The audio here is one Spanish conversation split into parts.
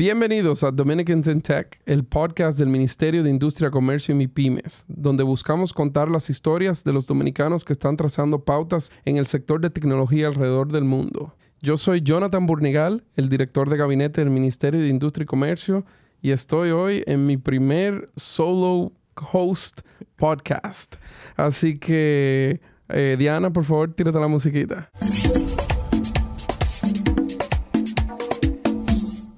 Bienvenidos a Dominicans in Tech, el podcast del Ministerio de Industria, Comercio y MIPIMES, donde buscamos contar las historias de los dominicanos que están trazando pautas en el sector de tecnología alrededor del mundo. Yo soy Jonathan Burnigal, el director de gabinete del Ministerio de Industria y Comercio, y estoy hoy en mi primer solo host podcast. Así que, eh, Diana, por favor, tírate la musiquita.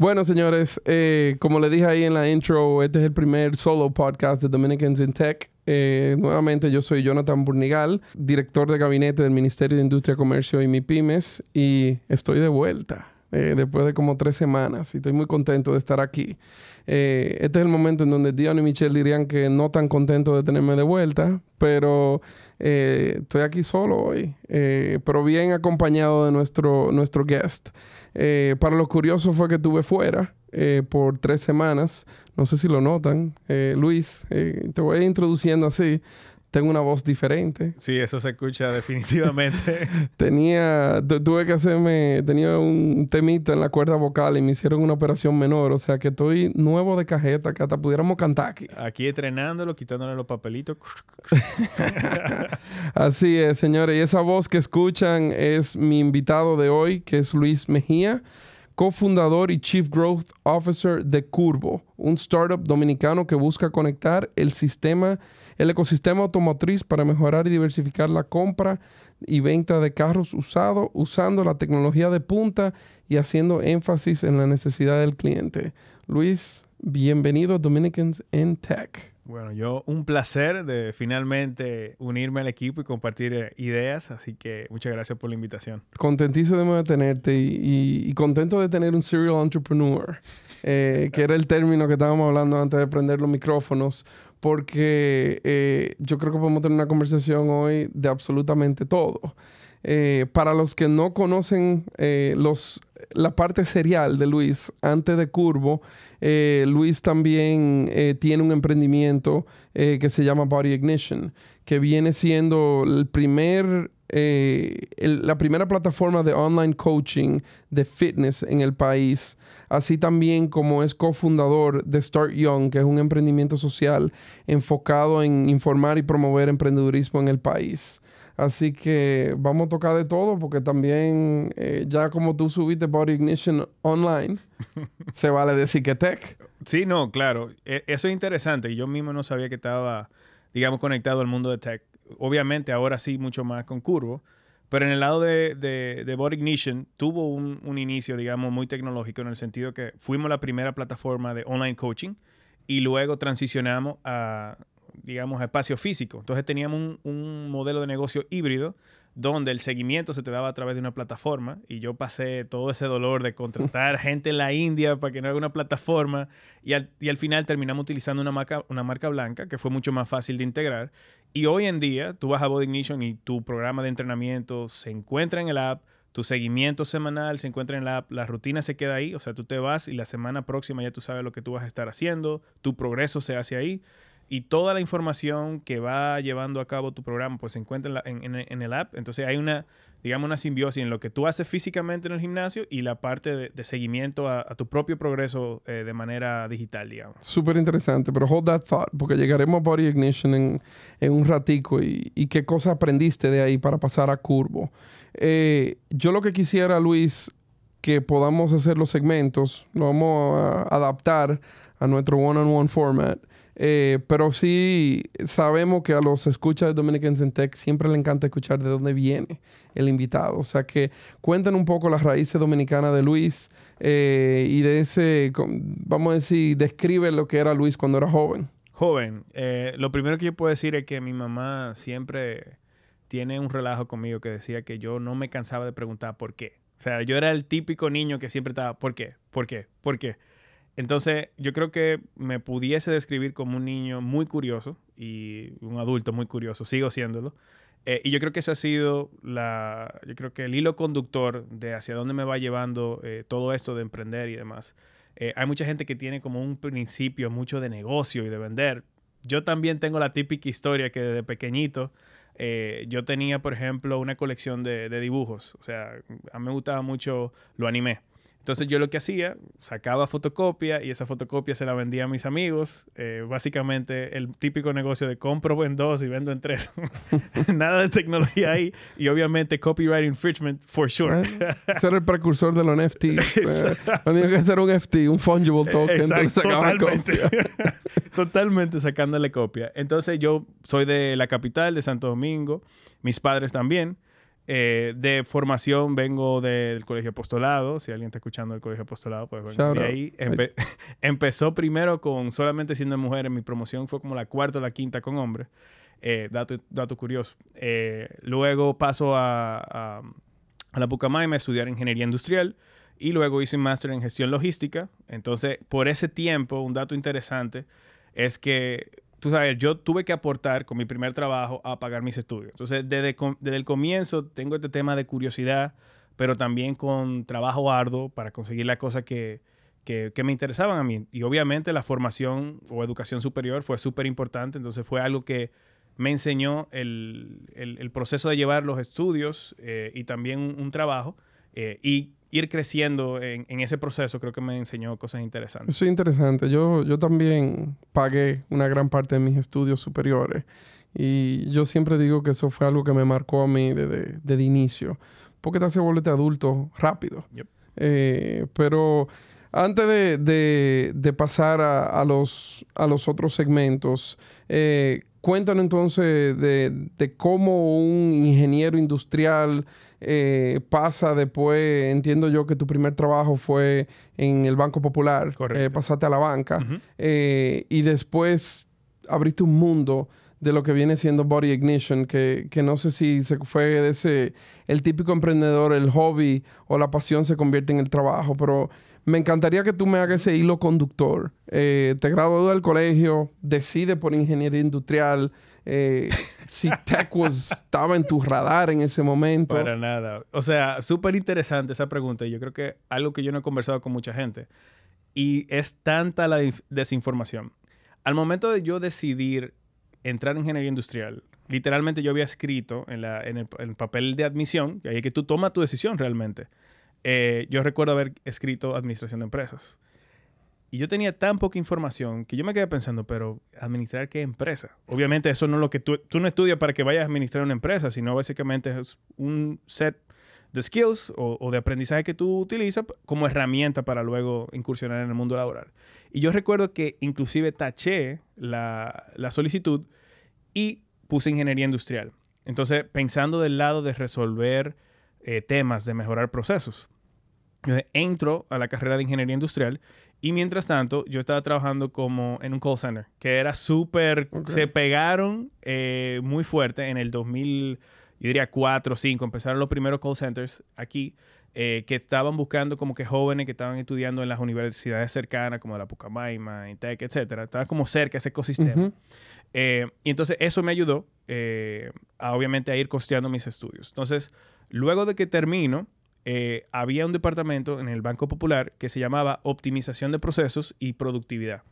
Bueno, señores, eh, como le dije ahí en la intro, este es el primer solo podcast de Dominicans in Tech. Eh, nuevamente, yo soy Jonathan Burnigal, director de gabinete del Ministerio de Industria, Comercio y MIPIMES, y estoy de vuelta. Eh, después de como tres semanas y estoy muy contento de estar aquí. este es el momento en donde Dion y Michelle dirían que no tan contento de tenerme de vuelta, pero estoy aquí solo hoy, pero bien acompañado de nuestro, nuestro guest. Eh, para los curiosos fue que estuve fuera eh, por tres semanas. No sé si lo notan. Eh, Luis, te voy introduciendo así. Tengo una voz diferente. Sí, eso se escucha definitivamente. tenía, tuve que hacerme, tenía un temita en la cuerda vocal y me hicieron una operación menor. O sea que estoy nuevo de cajeta, que hasta pudiéramos cantar aquí. Aquí entrenándolo, quitándole los papelitos. Así es, señores. Y esa voz que escuchan es mi invitado de hoy, que es Luis Mejía cofundador y Chief Growth Officer de Curvo, un startup dominicano que busca conectar el sistema el ecosistema automotriz para mejorar y diversificar la compra y venta de carros usados usando la tecnología de punta y haciendo énfasis en la necesidad del cliente. Luis, bienvenido a Dominicans in Tech. Bueno, yo un placer de finalmente unirme al equipo y compartir eh, ideas, así que muchas gracias por la invitación. Contentísimo de tenerte y, contento de tener un serial entrepreneur, eh, que era el término que estábamos hablando antes de prender los micrófonos, porque eh, yo creo que podemos tener una conversación hoy de absolutamente todo. Eh, para los que no conocen eh, los, la parte serial de Luis antes de Curvo, eh, Luis también eh, tiene un emprendimiento eh, que se llama Body Ignition, que viene siendo el primer, la primera plataforma de online coaching de fitness en el país, así también como es cofundador de Start Young, que es un emprendimiento social enfocado en informar y promover emprendedurismo en el país. Así que vamos a tocar de todo porque también eh, ya como tú subiste Body Ignition online, se vale decir que tech. Sí, no, claro. E, eso es interesante. Yo mismo no sabía que estaba, digamos, conectado al mundo de tech. Obviamente ahora sí mucho más con Curvo. Pero en el lado de, de, Body Ignition tuvo un, un, inicio, digamos, muy tecnológico en el sentido que fuimos la primera plataforma de online coaching y luego transicionamos a digamos, espacio físico. Entonces teníamos un, modelo de negocio híbrido donde el seguimiento se te daba a través de una plataforma y yo pasé todo ese dolor de contratar gente en la India para que no haga una plataforma y al, final terminamos utilizando una marca, una marca blanca que fue mucho más fácil de integrar. Y hoy en día tú vas a Body Ignition y tu programa de entrenamiento se encuentra en el app, tu seguimiento semanal se encuentra en la app, la rutina se queda ahí, o sea, tú te vas y la semana próxima ya tú sabes lo que tú vas a estar haciendo, tu progreso se hace ahí y toda la información que va llevando a cabo tu programa pues se encuentra en, el app. Entonces hay una, digamos, una simbiosis en lo que tú haces físicamente en el gimnasio y la parte de, seguimiento a, tu propio progreso eh, de manera digital, digamos. Súper interesante, pero hold that thought, porque llegaremos a Body Ignition en, un ratico y, qué cosas aprendiste de ahí para pasar a Curvo. Eh, yo lo que quisiera, Luis, que podamos hacer los segmentos, lo vamos a adaptar a nuestro one -on -one format eh, pero sí sabemos que a los escuchas de Dominican in siempre le encanta escuchar de dónde viene el invitado. O sea que cuenten un poco las raíces dominicanas de Luis eh, y de ese, vamos a decir, describe lo que era Luis cuando era joven. Joven, eh, lo primero que yo puedo decir es que mi mamá siempre tiene un relajo conmigo que decía que yo no me cansaba de preguntar por qué. O sea, yo era el típico niño que siempre estaba, ¿por qué? ¿Por qué? ¿Por qué? Entonces, yo creo que me pudiese describir como un niño muy curioso y un adulto muy curioso, sigo siéndolo. Eh, y yo creo que ese ha sido la, yo creo que el hilo conductor de hacia dónde me va llevando eh, todo esto de emprender y demás. Eh, hay mucha gente que tiene como un principio mucho de negocio y de vender. Yo también tengo la típica historia que desde pequeñito yo tenía, por ejemplo, una colección de, de, dibujos. O sea, a mí me gustaba mucho lo animé. Entonces yo lo que hacía, sacaba fotocopia y esa fotocopia se la vendía a mis amigos. Eh, básicamente el típico negocio de compro en dos y vendo en tres. Nada de tecnología ahí. Y obviamente copyright infringement for sure. Eh, ser el precursor de los NFTs. Eh, lo único que ser un FT, un fungible token. Exacto, totalmente. totalmente sacándole copia. Entonces yo soy de la capital, de Santo Domingo. Mis padres también. Eh, de formación vengo del Colegio Apostolado. Si alguien está escuchando el Colegio Apostolado, pues bueno, de ahí empezó primero con solamente siendo mujer. En mi promoción fue como la cuarta o la quinta con hombres. Eh, dato, dato, curioso. Eh, luego paso a, a, a la Pucamaima a estudiar ingeniería industrial y luego hice un máster en gestión logística. Entonces, por ese tiempo, un dato interesante es que tú sabes, yo tuve que aportar con mi primer trabajo a pagar mis estudios. Entonces, desde, desde el comienzo tengo este tema de curiosidad, pero también con trabajo arduo para conseguir las cosas que, que, me interesaban a mí. Y obviamente la formación o educación superior fue súper importante, entonces fue algo que me enseñó el, el, proceso de llevar los estudios eh, y también un, trabajo. Eh, y ir creciendo en, ese proceso creo que me enseñó cosas interesantes. Eso es interesante. Yo, yo también pagué una gran parte de mis estudios superiores y yo siempre digo que eso fue algo que me marcó a mí desde, inicio, porque te hace volverte adulto rápido. Eh, pero antes de, pasar a, los, a los otros segmentos, eh, cuéntanos entonces de, de cómo un ingeniero industrial eh, pasa después, entiendo yo que tu primer trabajo fue en el Banco Popular, eh, pasaste a la banca eh, y después abriste un mundo de lo que viene siendo Body Ignition, que, no sé si se fue de ese, el típico emprendedor, el hobby o la pasión se convierte en el trabajo, pero me encantaría que tú me hagas ese hilo conductor. te gradúas del colegio, decides por ingeniería industrial, eh, si Tech estaba en tu radar en ese momento. Para nada. O sea, súper interesante esa pregunta. Yo creo que algo que yo no he conversado con mucha gente. Y es tanta la desinformación. Al momento de yo decidir entrar en ingeniería industrial, literalmente yo había escrito en, el, papel de admisión, y ahí es que tú tomas tu decisión realmente. Eh, yo recuerdo haber escrito administración de empresas. Y yo tenía tan poca información que yo me quedé pensando, pero ¿administrar qué empresa? Obviamente eso no es lo que tú, tú no estudias para que vayas a administrar una empresa, sino básicamente es un set de skills o, de aprendizaje que tú utilizas como herramienta para luego incursionar en el mundo laboral. Y yo recuerdo que inclusive taché la, la solicitud y puse ingeniería industrial. Entonces, pensando del lado de resolver eh, temas, de mejorar procesos. entro a la carrera de ingeniería industrial y mientras tanto, yo estaba trabajando como en un call center, que era súper... Se pegaron eh, muy fuerte en el 2000, yo diría 4 o 5, empezaron los primeros call centers aquí. Eh, que estaban buscando como que jóvenes que estaban estudiando en las universidades cercanas, como la Pucamaima, Intec, etcétera. Estaba como cerca ese ecosistema. Eh, y entonces eso me ayudó, a, obviamente, a ir costeando mis estudios. Entonces, luego de que termino, eh, había un departamento en el Banco Popular que se llamaba Optimización de Procesos y Productividad.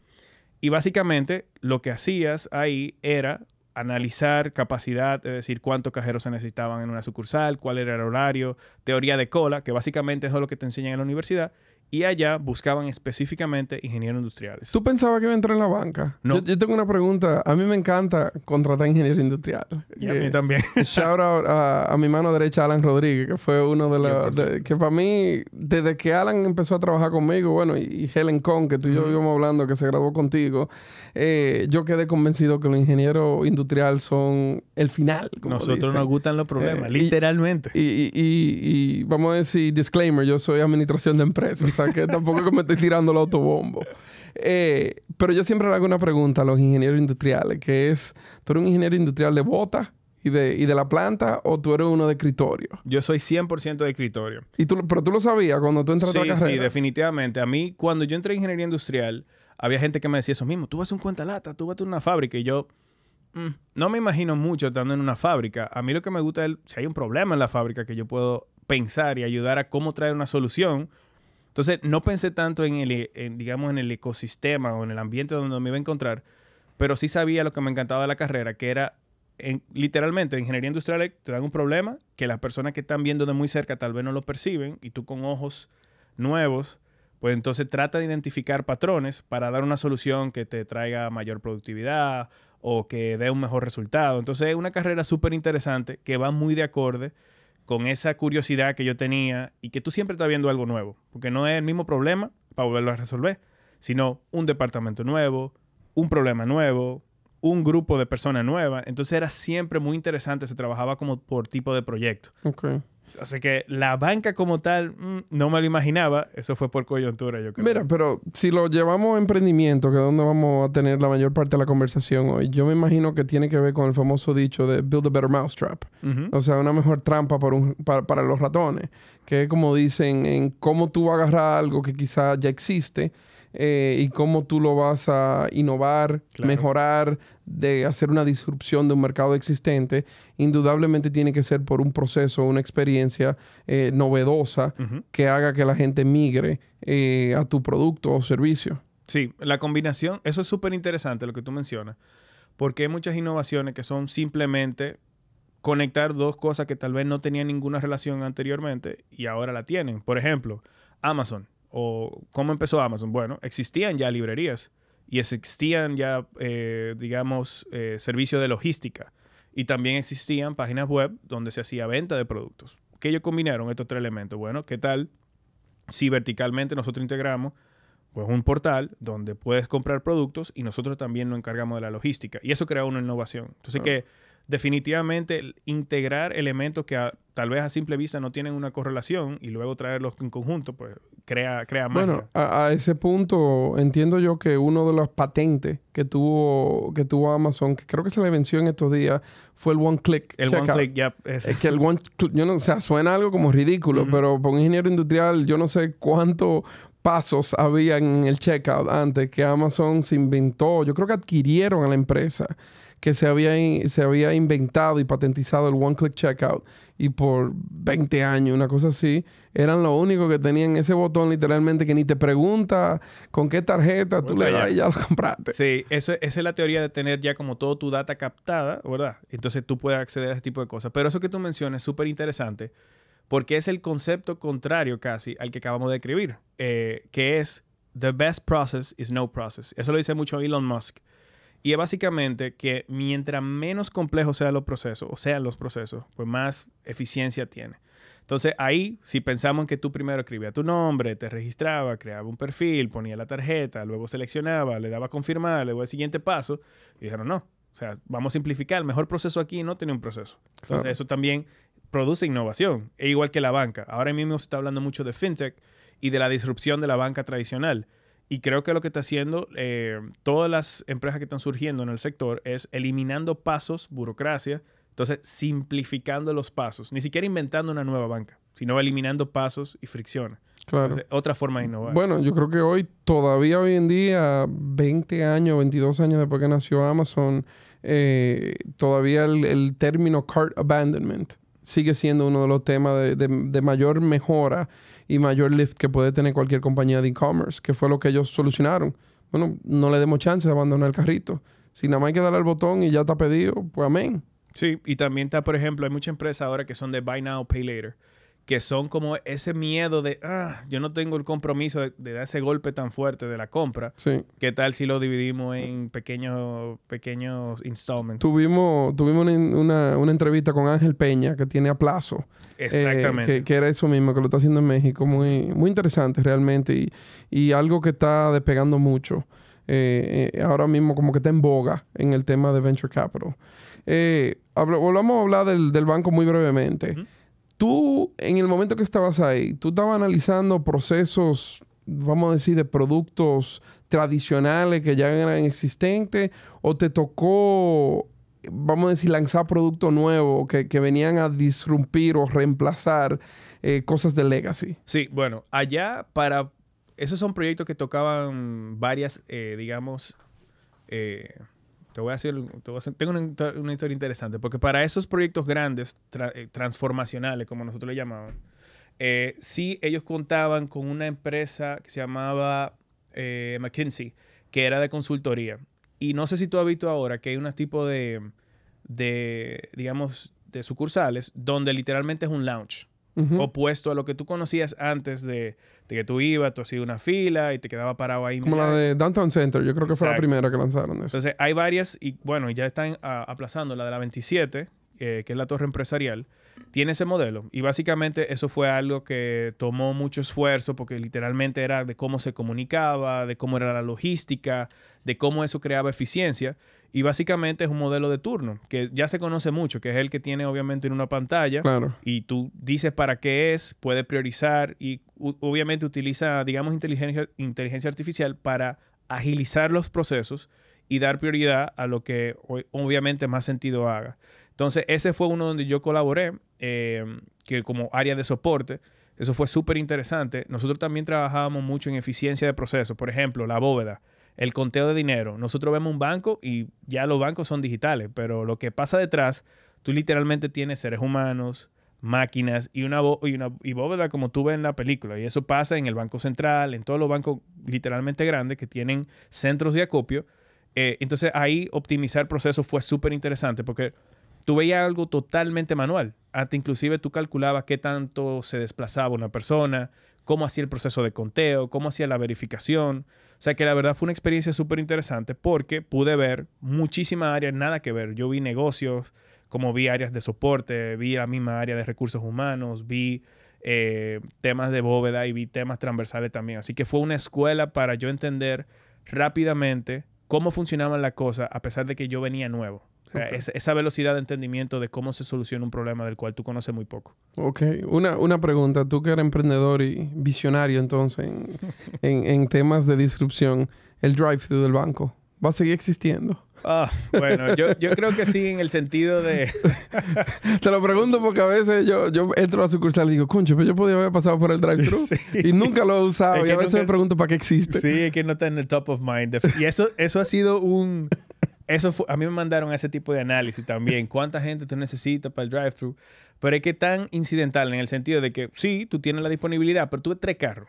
Y básicamente lo que hacías ahí era analizar capacidad, es decir, cuántos cajeros se necesitaban en una sucursal, cuál era el horario, teoría de cola, que básicamente es lo que te enseñan en la universidad, y allá buscaban específicamente ingenieros industriales. ¿Tú pensabas que iba a entrar en la banca? No. Yo, tengo una pregunta. A mí me encanta contratar ingenieros industriales. Y a mí eh, también. shout out a, mi mano derecha, Alan Rodríguez, que fue uno de los... Que para mí, desde que Alan empezó a trabajar conmigo, bueno, y, Helen Kong, que tú y yo íbamos hablando, que se graduó contigo, eh, yo quedé convencido que los ingenieros industriales son el final. Nosotros nos gustan los problemas, eh, literalmente. Y, y, y, vamos a decir, disclaimer, yo soy administración de empresas. que tampoco que me estoy tirando el autobombo. Eh, pero yo siempre le hago una pregunta a los ingenieros industriales, que es, ¿tú eres un ingeniero industrial de bota y de, la planta o tú eres uno de escritorio? Yo soy 100% de escritorio. ¿Y tú, pero tú lo sabías cuando tú entraste a la carrera. Sí, definitivamente. A mí, cuando yo entré en ingeniería industrial, había gente que me decía eso mismo, tú vas a un cuenta lata, tú vas a una fábrica y yo... Mm, no me imagino mucho estando en una fábrica. A mí lo que me gusta es, si hay un problema en la fábrica que yo puedo pensar y ayudar a cómo traer una solución, entonces, no pensé tanto en el, digamos, en el ecosistema o en el ambiente donde me iba a encontrar, pero sí sabía lo que me encantaba de la carrera, que era literalmente ingeniería industrial eh, te dan un problema que las personas que están viendo de muy cerca tal vez no lo perciben y tú con ojos nuevos, pues entonces trata de identificar patrones para dar una solución que te traiga mayor productividad o que dé un mejor resultado. Entonces es una carrera súper interesante que va muy de acorde con esa curiosidad que yo tenía y que tú siempre estás viendo algo nuevo, porque no es el mismo problema para volverlo a resolver, sino un departamento nuevo, un problema nuevo, un grupo de personas nuevas. Entonces era siempre muy interesante, se trabajaba como por tipo de proyecto. Okay. Así que la banca como tal, mm, no me lo imaginaba. Eso fue por coyuntura, yo creo. Mira, pero si lo llevamos a emprendimiento, que es donde vamos a tener la mayor parte de la conversación hoy, yo me imagino que tiene que ver con el famoso dicho de build a better mousetrap. O sea, una mejor trampa para, los ratones. Que es como dicen en cómo tú agarras algo que quizá ya existe eh, y cómo tú lo vas a innovar, mejorar, de hacer una disrupción de un mercado existente, indudablemente tiene que ser por un proceso, una experiencia eh, novedosa que haga que la gente migre eh, a tu producto o servicio. Sí, la combinación, eso es súper interesante lo que tú mencionas, porque hay muchas innovaciones que son simplemente conectar dos cosas que tal vez no tenían ninguna relación anteriormente y ahora la tienen. Por ejemplo, Amazon o cómo empezó Amazon. Bueno, existían ya librerías y existían ya, eh, digamos, eh, servicios de logística y también existían páginas web donde se hacía venta de productos. ¿Qué ellos combinaron estos tres elementos? Bueno, ¿qué tal si verticalmente nosotros integramos pues un portal donde puedes comprar productos y nosotros también nos encargamos de la logística? Y eso crea una innovación. Entonces, ¿qué que definitivamente integrar elementos que tal vez a simple vista no tienen una correlación y luego traerlos en conjunto, pues crea, crea más. Bueno, a, ese punto entiendo yo que uno de los patentes que tuvo, que tuvo Amazon, que creo que se le venció en estos días, fue el One Click. El One Click, ya. es que el One Click, yo no, o sea, suena algo como ridículo, pero para un ingeniero industrial yo no sé cuántos... pasos había en el checkout antes que Amazon se inventó, yo creo que adquirieron a la empresa que se había, se había inventado y patentizado el One Click Checkout y por 20 años, una cosa así, eran lo único que tenían ese botón literalmente que ni te pregunta con qué tarjeta tú le das y ya lo compraste. Sí, esa, es la teoría de tener ya como toda tu data captada, ¿verdad? Entonces tú puedes acceder a ese tipo de cosas. Pero eso que tú mencionas es súper interesante porque es el concepto contrario casi al que acabamos de escribir, eh, que es the best process is no process. Eso lo dice mucho Elon Musk. Y es básicamente que mientras menos complejos sean los procesos, o sean los procesos, pues más eficiencia tiene. Entonces ahí, si pensamos en que tú primero escribías tu nombre, te registraba, creaba un perfil, ponía la tarjeta, luego seleccionaba, le daba confirmar, luego el siguiente paso, dijeron no. O sea, vamos a simplificar. El mejor proceso aquí no tiene un proceso. Entonces, eso también produce innovación. E igual que la banca. Ahora mismo se está hablando mucho de fintech y de la disrupción de la banca tradicional. Y creo que lo que está haciendo eh, todas las empresas que están surgiendo en el sector es eliminando pasos, burocracia, entonces simplificando los pasos, ni siquiera inventando una nueva banca, sino eliminando pasos y fricciones. otra forma de innovar. Bueno, yo creo que hoy, todavía hoy en día, 20 años, 22 años después que nació Amazon, eh, todavía el, término cart abandonment sigue siendo uno de los temas de, de mayor mejora y mayor lift que puede tener cualquier compañía de e-commerce, que fue lo que ellos solucionaron. Bueno, no le demos chance de abandonar el carrito. Si nada más hay que darle al botón y ya está pedido, pues amén. Sí, y también está, por ejemplo, hay muchas empresas ahora que son de Buy Now, Pay Later que son como ese miedo de, ah, yo no tengo el compromiso de, dar ese golpe tan fuerte de la compra. ¿Qué tal si lo dividimos en pequeños, pequeños installments? Tuvimos, tuvimos una, entrevista con Ángel Peña que tiene a plazo. Eh, Exactamente. que, era eso mismo, que lo está haciendo en México. Muy, muy interesante realmente y, algo que está despegando mucho. Eh, eh, ahora mismo como que está en boga en el tema de Venture Capital. volvamos a hablar del, banco muy brevemente tú, en el momento que estabas ahí, tú estabas analizando procesos, vamos a decir, de productos tradicionales que ya eran existentes, o te tocó, vamos a decir, lanzar productos nuevos que, venían a disrumpir o reemplazar eh, cosas de legacy. Sí, bueno, allá para... Esos son proyectos que tocaban varias, eh, digamos, eh, voy a hacer, tengo una, historia interesante, porque para esos proyectos grandes, eh, transformacionales, como nosotros le llamamos, eh, sí ellos contaban con una empresa que se llamaba eh, McKinsey, que era de consultoría. Y no sé si tú has visto ahora que hay un tipo de, de, digamos, de sucursales donde literalmente es un lounge opuesto a lo que tú conocías antes de, que tú ibas, tú hacías una fila y te quedaba parado ahí. Como la de Downtown Center, yo creo que fue la primera que lanzaron eso. Entonces hay varias y bueno, ya están ah, aplazando la de la 27, eh, que es la torre empresarial, tiene ese modelo. Y básicamente eso fue algo que tomó mucho esfuerzo porque literalmente era de cómo se comunicaba, de cómo era la logística, de cómo eso creaba eficiencia. Y básicamente es un modelo de turno, que ya se conoce mucho, que es el que tiene obviamente en una pantalla. Y tú dices para qué es, puede priorizar y obviamente utiliza, digamos, inteligencia, inteligencia artificial para agilizar los procesos y dar prioridad a lo que obviamente más sentido haga. Entonces, ese fue uno donde yo colaboré, eh, que como área de soporte. Eso fue súper interesante. Nosotros también trabajábamos mucho en eficiencia de procesos. Por ejemplo, la bóveda el conteo de dinero. Nosotros vemos un banco y ya los bancos son digitales, pero lo que pasa detrás, tú literalmente tienes seres humanos, máquinas y una, y una y bóveda como tú ves en la película. Y eso pasa en el Banco Central, en todos los bancos literalmente grandes que tienen centros de acopio. Eh, entonces ahí optimizar procesos fue súper interesante porque tú veías algo totalmente manual. Hasta inclusive tú calculabas qué tanto se desplazaba una persona, cómo hacía el proceso de conteo, cómo hacía la verificación. O sea que la verdad fue una experiencia súper interesante porque pude ver muchísimas áreas, nada que ver. Yo vi negocios, como vi áreas de soporte, vi la misma área de recursos humanos, vi eh, temas de bóveda y vi temas transversales también. Así que fue una escuela para yo entender rápidamente cómo funcionaban las cosas a pesar de que yo venía nuevo. O esa velocidad de entendimiento de cómo se soluciona un problema del cual tú conoces muy poco. Ok, una, una pregunta. Tú que eres emprendedor y visionario entonces en, temas de disrupción, el drive-thru del banco, ¿va a seguir existiendo? Ah, bueno, yo, creo que sí, en el sentido de. Te lo pregunto porque a veces yo, entro a sucursal y digo, concho, pero yo podía haber pasado por el drive-thru y nunca lo he usado. y a veces me pregunto para qué existe. Sí, es que no está en el top of mind. Y eso, eso ha sido un eso fue, a mí me mandaron ese tipo de análisis también. ¿Cuánta gente tú necesitas para el drive-thru? Pero es que tan incidental en el sentido de que sí, tú tienes la disponibilidad, pero tú ves tres carros.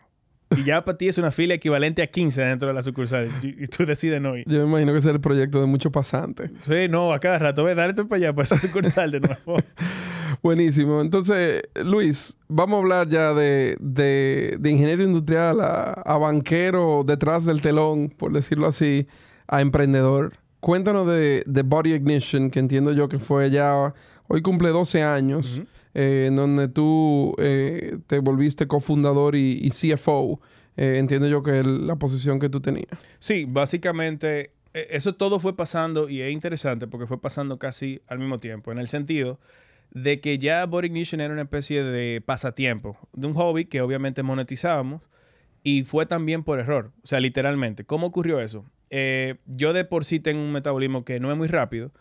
Y ya para ti es una fila equivalente a 15 dentro de la sucursal. Y tú decides no ir. Yo me imagino que es el proyecto de muchos pasantes. Sí, no, a cada rato. ves dale tú para allá, para esa sucursal de nuevo. Buenísimo. Entonces, Luis, vamos a hablar ya de, de, de ingeniero industrial a banquero detrás del telón, por decirlo así, a emprendedor cuéntanos de, Body Ignition, que entiendo yo que fue ya, hoy cumple 12 años, eh, en donde tú eh, te volviste cofundador y, CFO. Eh, entiendo yo que es la posición que tú tenías. Sí, básicamente e, eso todo fue pasando y es interesante porque fue pasando casi al mismo tiempo, en el sentido de que ya Body Ignition era una especie de pasatiempo, de un hobby que obviamente monetizábamos y fue también por error, o sea, literalmente. ¿Cómo ocurrió eso? Eh, yo de por sí tengo un metabolismo que no es muy rápido.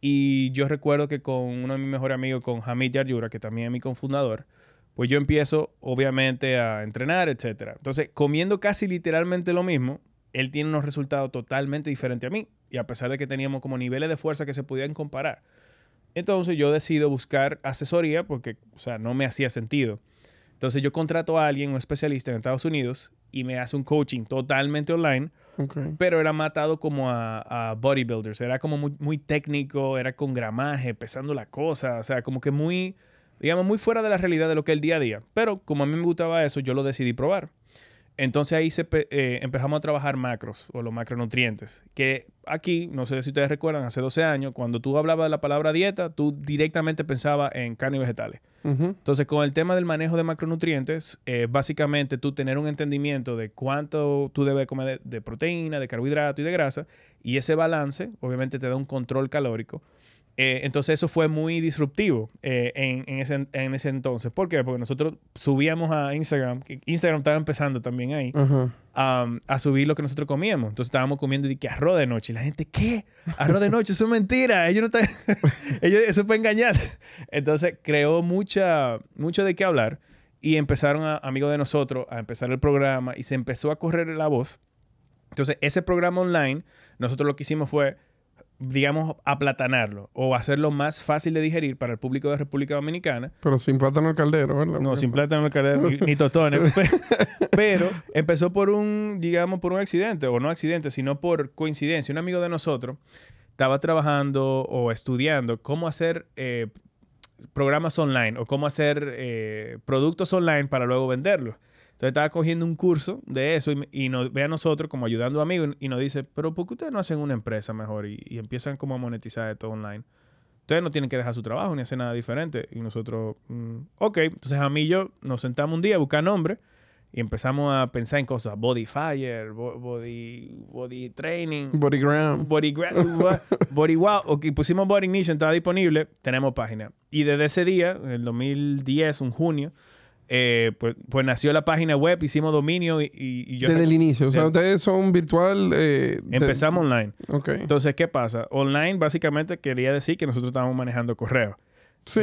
Y yo recuerdo que con uno de mis mejores amigos, con Hamid Yaryura, que también es mi confundador, pues yo empiezo obviamente a entrenar, etc. Entonces, comiendo casi literalmente lo mismo, él tiene unos resultados totalmente diferentes a mí. Y a pesar de que teníamos como niveles de fuerza que se podían comparar. Entonces yo decido buscar asesoría porque, o sea, no me hacía sentido. Entonces yo contrato a alguien, un especialista en Estados Unidos, y me hace un coaching totalmente online, pero era matado como a, bodybuilders, era como muy, muy, técnico, era con gramaje, pesando la cosa, o sea, como que muy, digamos, muy fuera de la realidad de lo que es el día a día. Pero como a mí me gustaba eso, yo lo decidí probar. Entonces ahí eh, empezamos a trabajar macros o los macronutrientes, que aquí, no sé si ustedes recuerdan, hace 12 años, cuando tú hablabas de la palabra dieta, tú directamente pensabas en carne y vegetales. Entonces, con el tema del manejo de macronutrientes, eh, básicamente tú tener un entendimiento de cuánto tú debes comer de, de proteína, de carbohidrato y de grasa, y ese balance obviamente te da un control calórico eh, entonces eso fue muy disruptivo eh, en, ese, entonces. ¿Por qué? Porque nosotros subíamos a Instagram, Instagram estaba empezando también ahí, a subir lo que nosotros comíamos. Entonces estábamos comiendo y que arroz de noche. la gente, ¿qué? Arroz de noche, eso es mentira. Ellos no están... Ellos, eso fue engañar. Entonces creó mucha, mucho de qué hablar y empezaron amigos de nosotros a empezar el programa y se empezó a correr la voz. Entonces ese programa online, nosotros lo que hicimos fue digamos, aplatanarlo o hacerlo más fácil de digerir para el público de República Dominicana. Pero sin plátano al caldero, ¿verdad? No, sin plátano al caldero, ni, totones. pero empezó por un, digamos, por un accidente, o no accidente, sino por coincidencia. Un amigo de nosotros estaba trabajando o estudiando cómo hacer eh, programas online o cómo hacer eh, productos online para luego venderlos. Entonces estaba cogiendo un curso de eso y, nos ve a nosotros como ayudando a amigos y nos dice, pero ¿por qué ustedes no hacen una empresa mejor y, empiezan como a monetizar esto online? Ustedes no tienen que dejar su trabajo ni hacer nada diferente. Y nosotros, mm, ok, entonces a mí y yo nos sentamos un día a buscar nombre y empezamos a pensar en cosas, body fire, body, body training, body ground, body, ground, body wow, ok, pusimos body ignition, estaba disponible, tenemos página. Y desde ese día, en el 2010, un junio, eh, pues, pues, nació la página web, hicimos dominio y, yo... Desde el inicio, o sea, ustedes son virtual... Eh, empezamos online. Entonces, ¿qué pasa? Online básicamente quería decir que nosotros estábamos manejando correo. Sí.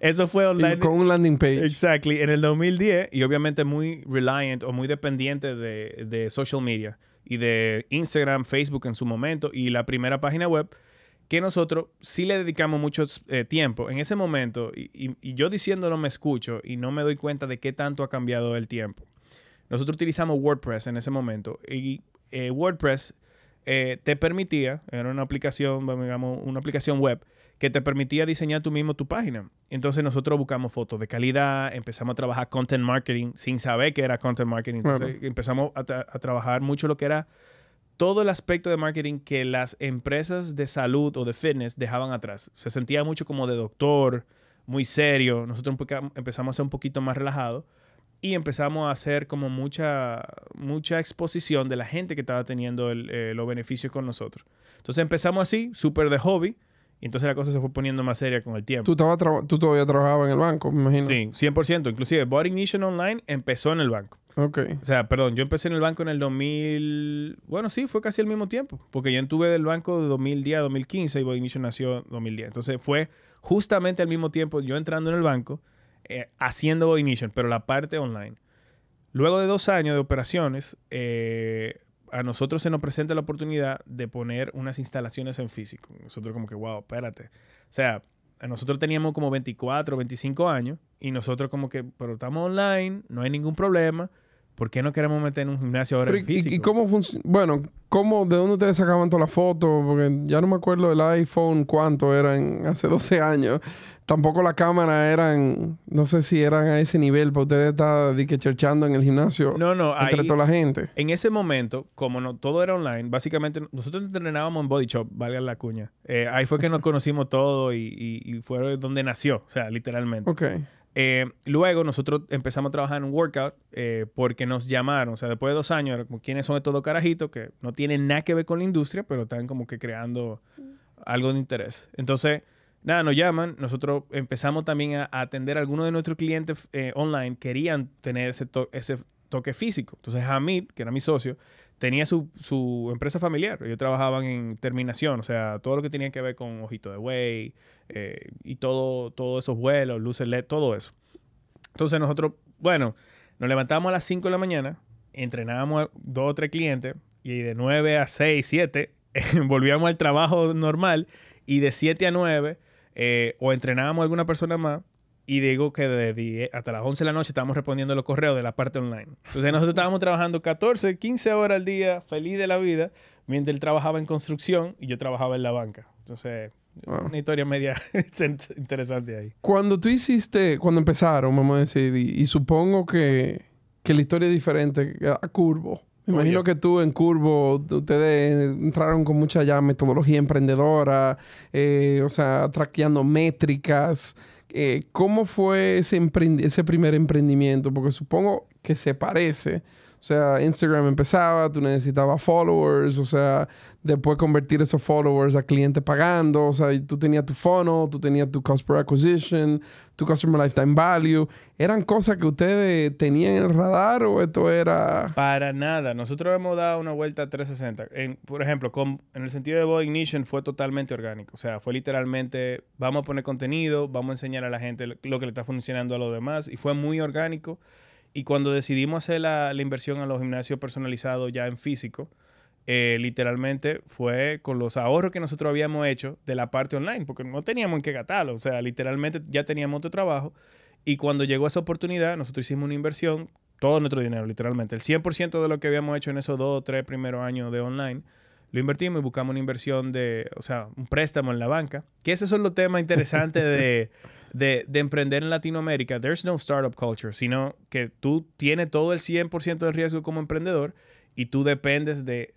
Eso fue online. con un landing page. Exactly. En el 2010 y obviamente muy reliant o muy dependiente de, de social media y de Instagram, Facebook en su momento y la primera página web que nosotros sí le dedicamos mucho eh, tiempo. En ese momento, y, yo diciéndolo me escucho y no me doy cuenta de qué tanto ha cambiado el tiempo. Nosotros utilizamos WordPress en ese momento y eh, WordPress eh, te permitía, era una aplicación, digamos, una aplicación web que te permitía diseñar tú mismo tu página. Entonces nosotros buscamos fotos de calidad, empezamos a trabajar content marketing sin saber qué era content marketing. Entonces empezamos a, trabajar mucho lo que era todo el aspecto de marketing que las empresas de salud o de fitness dejaban atrás. Se sentía mucho como de doctor, muy serio. Nosotros empezamos a ser un poquito más relajados y empezamos a hacer como mucha, mucha exposición de la gente que estaba teniendo eh, los beneficios con nosotros. Entonces empezamos así, súper de hobby y entonces la cosa se fue poniendo más seria con el tiempo. ¿Tú, todavía trabajabas en el banco, imagino. Sí, 100%. Inclusive, Body Ignition Online empezó en el banco. Ok. O sea, perdón, yo empecé en el banco en el 2000... Bueno, sí, fue casi al mismo tiempo. Porque yo entuve del banco de 2010 a 2015 y Body Ignition nació en 2010. Entonces fue justamente al mismo tiempo yo entrando en el banco, eh, haciendo Body Ignition, pero la parte online. Luego de dos años de operaciones, eh, a nosotros se nos presenta la oportunidad de poner unas instalaciones en físico. Nosotros como que, wow, espérate. O sea, nosotros teníamos como 24, 25 años y nosotros como que, pero estamos online, no hay ningún problema. ¿Por qué no queremos meter en un gimnasio ahora y, físico? ¿Y cómo funciona? Bueno, ¿cómo, ¿de dónde ustedes sacaban todas las fotos? Porque ya no me acuerdo del iPhone cuánto eran hace 12 años. Tampoco la cámara eran, no sé si eran a ese nivel para ustedes estar que cherchando en el gimnasio no, no, entre toda la gente. En ese momento, como no, todo era online, básicamente nosotros entrenábamos en Body Shop, valga la cuña. Eh, ahí fue que nos conocimos todo y, y fue donde nació, o sea, literalmente. Ok. Eh, luego nosotros empezamos a trabajar en un workout eh, porque nos llamaron, o sea, después de dos años, como quiénes son estos dos carajitos que no tienen nada que ver con la industria, pero están como que creando algo de interés. Entonces, nada, nos llaman, nosotros empezamos también a, atender a algunos de nuestros clientes eh, online, querían tener ese, ese toque físico. Entonces, Hamid, que era mi socio, tenía su, empresa familiar. Ellos trabajaban en terminación, o sea, todo lo que tenía que ver con ojito de buey eh, y todo, todos esos vuelos, luces LED, todo eso. Entonces nosotros, bueno, nos levantábamos a las 5 de la mañana, entrenábamos a dos o tres clientes y de 9 a 6, 7 volvíamos al trabajo normal y de 7 a 9 eh, o entrenábamos a alguna persona más y digo que de 10 hasta las 11 de la noche estábamos respondiendo los correos de la parte online. Entonces nosotros estábamos trabajando 14, 15 horas al día, feliz de la vida, mientras él trabajaba en construcción y yo trabajaba en la banca. Entonces, una historia media interesante ahí. Cuando tú hiciste, cuando empezaron, vamos a decir, y, supongo que, que, la historia es diferente a Curvo. Me imagino que tú en Curvo, ustedes entraron con mucha ya metodología emprendedora, eh, o sea, traqueando métricas, eh, ¿cómo fue ese, ese primer emprendimiento? Porque supongo que se parece o sea, Instagram empezaba, tú necesitabas followers, o sea, después convertir esos followers a clientes pagando, o sea, tú tenías tu funnel, tú tenías tu cost per acquisition, tu customer lifetime value. ¿Eran cosas que ustedes tenían en el radar o esto era...? Para nada. Nosotros hemos dado una vuelta 360. En, por ejemplo, con, en el sentido de boy Ignition fue totalmente orgánico. O sea, fue literalmente, vamos a poner contenido, vamos a enseñar a la gente lo que le está funcionando a los demás y fue muy orgánico. Y cuando decidimos hacer la, inversión a los gimnasios personalizados ya en físico, eh, literalmente fue con los ahorros que nosotros habíamos hecho de la parte online, porque no teníamos en qué gastarlo, o sea, literalmente ya teníamos otro trabajo y cuando llegó esa oportunidad, nosotros hicimos una inversión, todo nuestro dinero, literalmente, el 100% de lo que habíamos hecho en esos dos o tres primeros años de online, lo invertimos y buscamos una inversión de, o sea, un préstamo en la banca, que esos son los temas interesantes de... de, emprender en Latinoamérica, there's no startup culture, sino que tú tienes todo el 100% de riesgo como emprendedor y tú dependes de,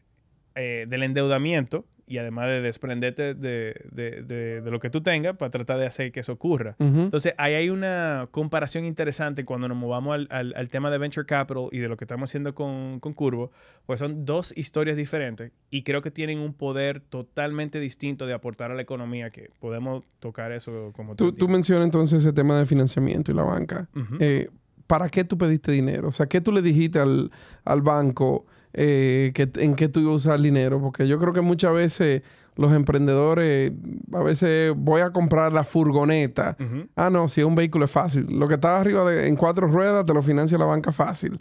eh, del endeudamiento y además de desprenderte de, lo que tú tengas para pues, tratar de hacer que eso ocurra. Entonces, ahí hay una comparación interesante cuando nos movamos al, tema de Venture Capital y de lo que estamos haciendo con, Curvo, pues son dos historias diferentes y creo que tienen un poder totalmente distinto de aportar a la economía, que podemos tocar eso como tú. Tú mencionas entonces ese tema de financiamiento y la banca. Eh, ¿Para qué tú pediste dinero? O sea, ¿qué tú le dijiste al, al banco? eh, que, en qué tú ibas a usar el dinero, porque yo creo que muchas veces los emprendedores, a veces voy a comprar la furgoneta. Ah, no, si es un vehículo es fácil. Lo que está arriba de, en cuatro ruedas te lo financia la banca fácil.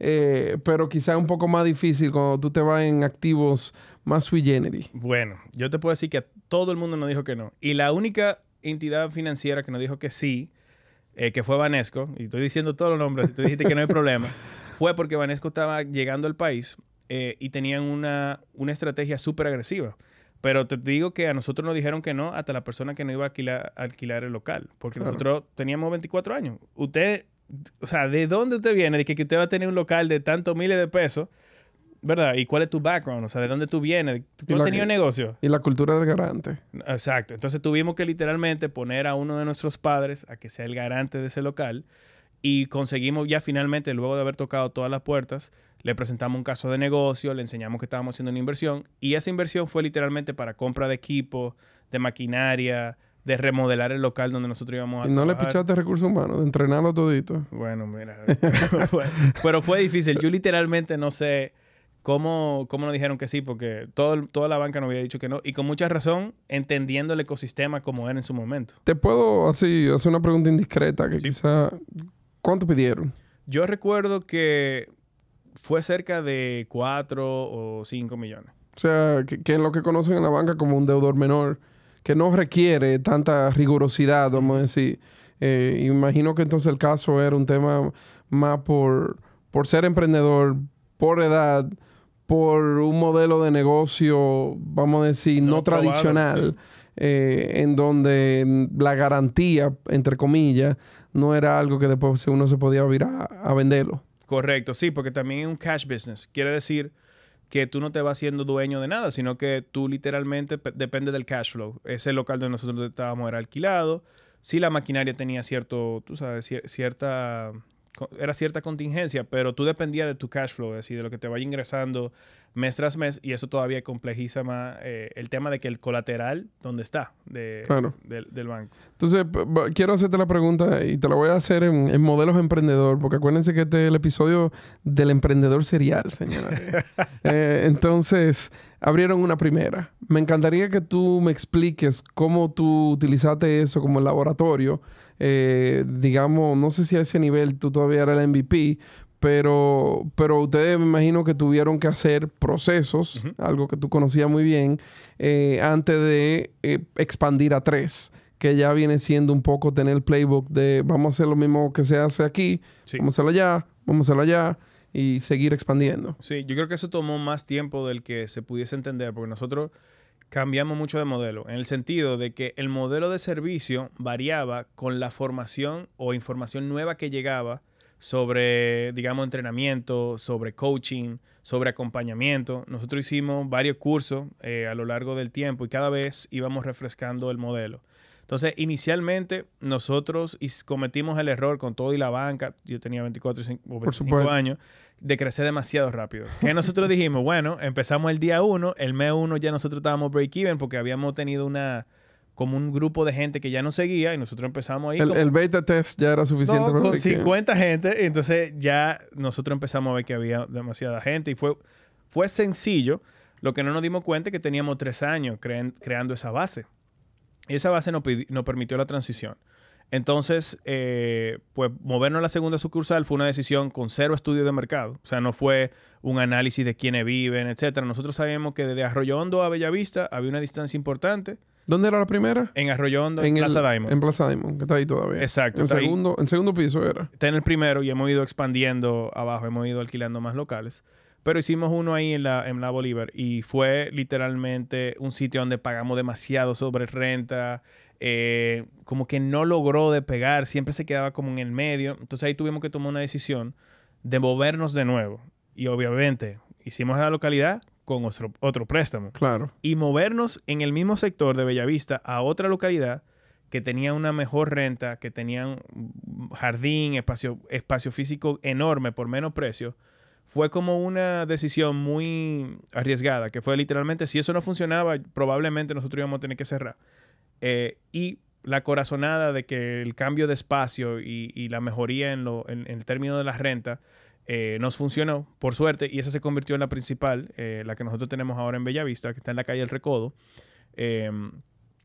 Eh, pero quizá es un poco más difícil cuando tú te vas en activos más sui generis. Bueno, yo te puedo decir que todo el mundo nos dijo que no. Y la única entidad financiera que nos dijo que sí, eh, que fue Vanesco, y estoy diciendo todos los nombres, y tú dijiste que no hay problema. fue porque Vanesco estaba llegando al país eh, y tenían una, estrategia súper agresiva. Pero te digo que a nosotros nos dijeron que no hasta la persona que no iba a alquilar, el local, porque nosotros teníamos 24 años. Usted, o sea, ¿de dónde usted viene? De que, usted va a tener un local de tantos miles de pesos, ¿verdad? ¿Y cuál es tu background? O sea, ¿de dónde tú vienes? ¿Tú has tenido negocio? Y la cultura del garante. Exacto. Entonces tuvimos que literalmente poner a uno de nuestros padres a que sea el garante de ese local y conseguimos ya finalmente, luego de haber tocado todas las puertas, le presentamos un caso de negocio, le enseñamos que estábamos haciendo una inversión y esa inversión fue literalmente para compra de equipo, de maquinaria, de remodelar el local donde nosotros íbamos a ¿Y no le pichaste recursos humanos, de entrenarlo todito? Bueno, mira, pero fue difícil. Yo literalmente no sé cómo, cómo nos dijeron que sí, porque toda la banca nos había dicho que no y con mucha razón, entendiendo el ecosistema como era en su momento. Te puedo así hacer una pregunta indiscreta que quizá ¿Cuánto pidieron? Yo recuerdo que fue cerca de 4 o 5 millones. O sea, que, es lo que conocen en la banca como un deudor menor, que no requiere tanta rigurosidad, vamos a decir. Eh, imagino que entonces el caso era un tema más por, por ser emprendedor, por edad, por un modelo de negocio, vamos a decir, no, tradicional. Eh, en donde la garantía, entre comillas, no era algo que después uno se podía ir a, venderlo. Correcto, sí, porque también es un cash business. Quiere decir que tú no te vas siendo dueño de nada, sino que tú literalmente depende del cash flow. Ese local donde nosotros estábamos era alquilado. Sí, la maquinaria tenía cierto, tú sabes, cierta era cierta contingencia, pero tú dependías de tu cash flow, es decir, de lo que te vaya ingresando mes tras mes, y eso todavía complejiza más eh, el tema de que el colateral, ¿dónde está? De, claro. del banco. Entonces, quiero hacerte la pregunta y te la voy a hacer en, en modelos emprendedor, porque acuérdense que este es el episodio del emprendedor serial, señora. Eh, entonces, abrieron una primera. Me encantaría que tú me expliques cómo tú utilizaste eso como laboratorio eh, digamos, no sé si a ese nivel tú todavía eras el MVP, pero, pero ustedes me imagino que tuvieron que hacer procesos, algo que tú conocías muy bien, eh, antes de eh, expandir a tres, que ya viene siendo un poco tener el playbook de vamos a hacer lo mismo que se hace aquí, vamos a hacerlo allá, vamos a hacerlo allá y seguir expandiendo. Sí, yo creo que eso tomó más tiempo del que se pudiese entender, porque nosotros cambiamos mucho de modelo, en el sentido de que el modelo de servicio variaba con la formación o información nueva que llegaba sobre, digamos, entrenamiento, sobre coaching, sobre acompañamiento. Nosotros hicimos varios cursos eh, a lo largo del tiempo y cada vez íbamos refrescando el modelo. Entonces, inicialmente nosotros cometimos el error con todo y la banca, yo tenía 24 o 25 años, de crecer demasiado rápido. Que nosotros dijimos, bueno, empezamos el día 1, el mes 1 ya nosotros estábamos break-even porque habíamos tenido una como un grupo de gente que ya no seguía y nosotros empezamos ahí. El, beta test ya era suficiente. con 50 gente, entonces ya nosotros empezamos a ver que había demasiada gente y fue, fue sencillo. Lo que no nos dimos cuenta es que teníamos tres años creando esa base. Y esa base nos permitió la transición. Entonces, eh, pues movernos a la segunda sucursal fue una decisión con cero estudio de mercado. O sea, no fue un análisis de quiénes viven, etcétera. Nosotros sabemos que desde Arroyo Hondo a Bellavista había una distancia importante. ¿Dónde era la primera? En Arroyo en, Plaza Diamond. En Plaza Diamond, que está ahí todavía. Exacto. En segundo, en segundo piso era. Está en el primero y hemos ido expandiendo abajo, hemos ido alquilando más locales. Pero hicimos uno ahí la, en la Bolívar y fue literalmente un sitio donde pagamos demasiado sobre renta. Eh, como que no logró De pegar, siempre se quedaba como en el medio. Entonces ahí tuvimos que tomar una decisión de movernos de nuevo. Y obviamente hicimos la localidad con otro, préstamo. Claro. Y movernos en el mismo sector de Bellavista a otra localidad que tenía una mejor renta, que tenían jardín, espacio, espacio físico enorme por menos precio, fue como una decisión muy arriesgada, que fue literalmente, si eso no funcionaba, probablemente nosotros íbamos a tener que cerrar. Eh, y la corazonada de que el cambio de espacio y, la mejoría en, lo, el término de la renta eh, nos funcionó, por suerte, y esa se convirtió en la principal, eh, la que nosotros tenemos ahora en Bellavista, que está en la calle El Recodo. Em,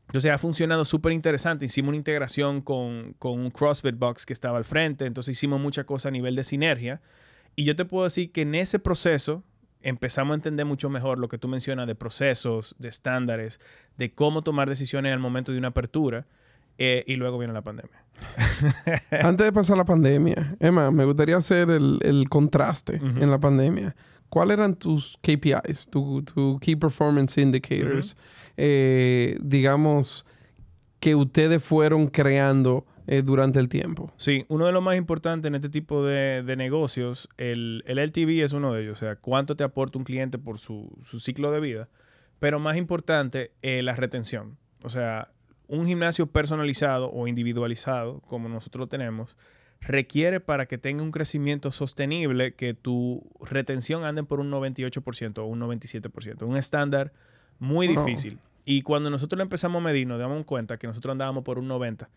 entonces ha funcionado súper interesante. Hicimos una integración con, con, un CrossFit Box que estaba al frente, entonces hicimos mucha cosas a nivel de sinergia. Y yo te puedo decir que en ese proceso empezamos a entender mucho mejor lo que tú mencionas de procesos, de estándares, de cómo tomar decisiones al momento de una apertura. Eh, y luego viene la pandemia. Antes de pasar la pandemia, Emma, me gustaría hacer el, contraste en la pandemia. ¿Cuáles eran tus KPIs, tus Key Performance Indicators? Eh, digamos, que ustedes fueron creando eh, durante el tiempo. Sí, uno de los más importantes en este tipo de, negocios, el, el, LTV es uno de ellos, o sea, cuánto te aporta un cliente por su, ciclo de vida, pero más importante, eh, la retención. O sea, un gimnasio personalizado o individualizado, como nosotros lo tenemos, requiere para que tenga un crecimiento sostenible que tu retención ande por un 98% o un 97%, un estándar muy difícil. Y cuando nosotros lo empezamos a medir, nos damos cuenta que nosotros andábamos por un 90%.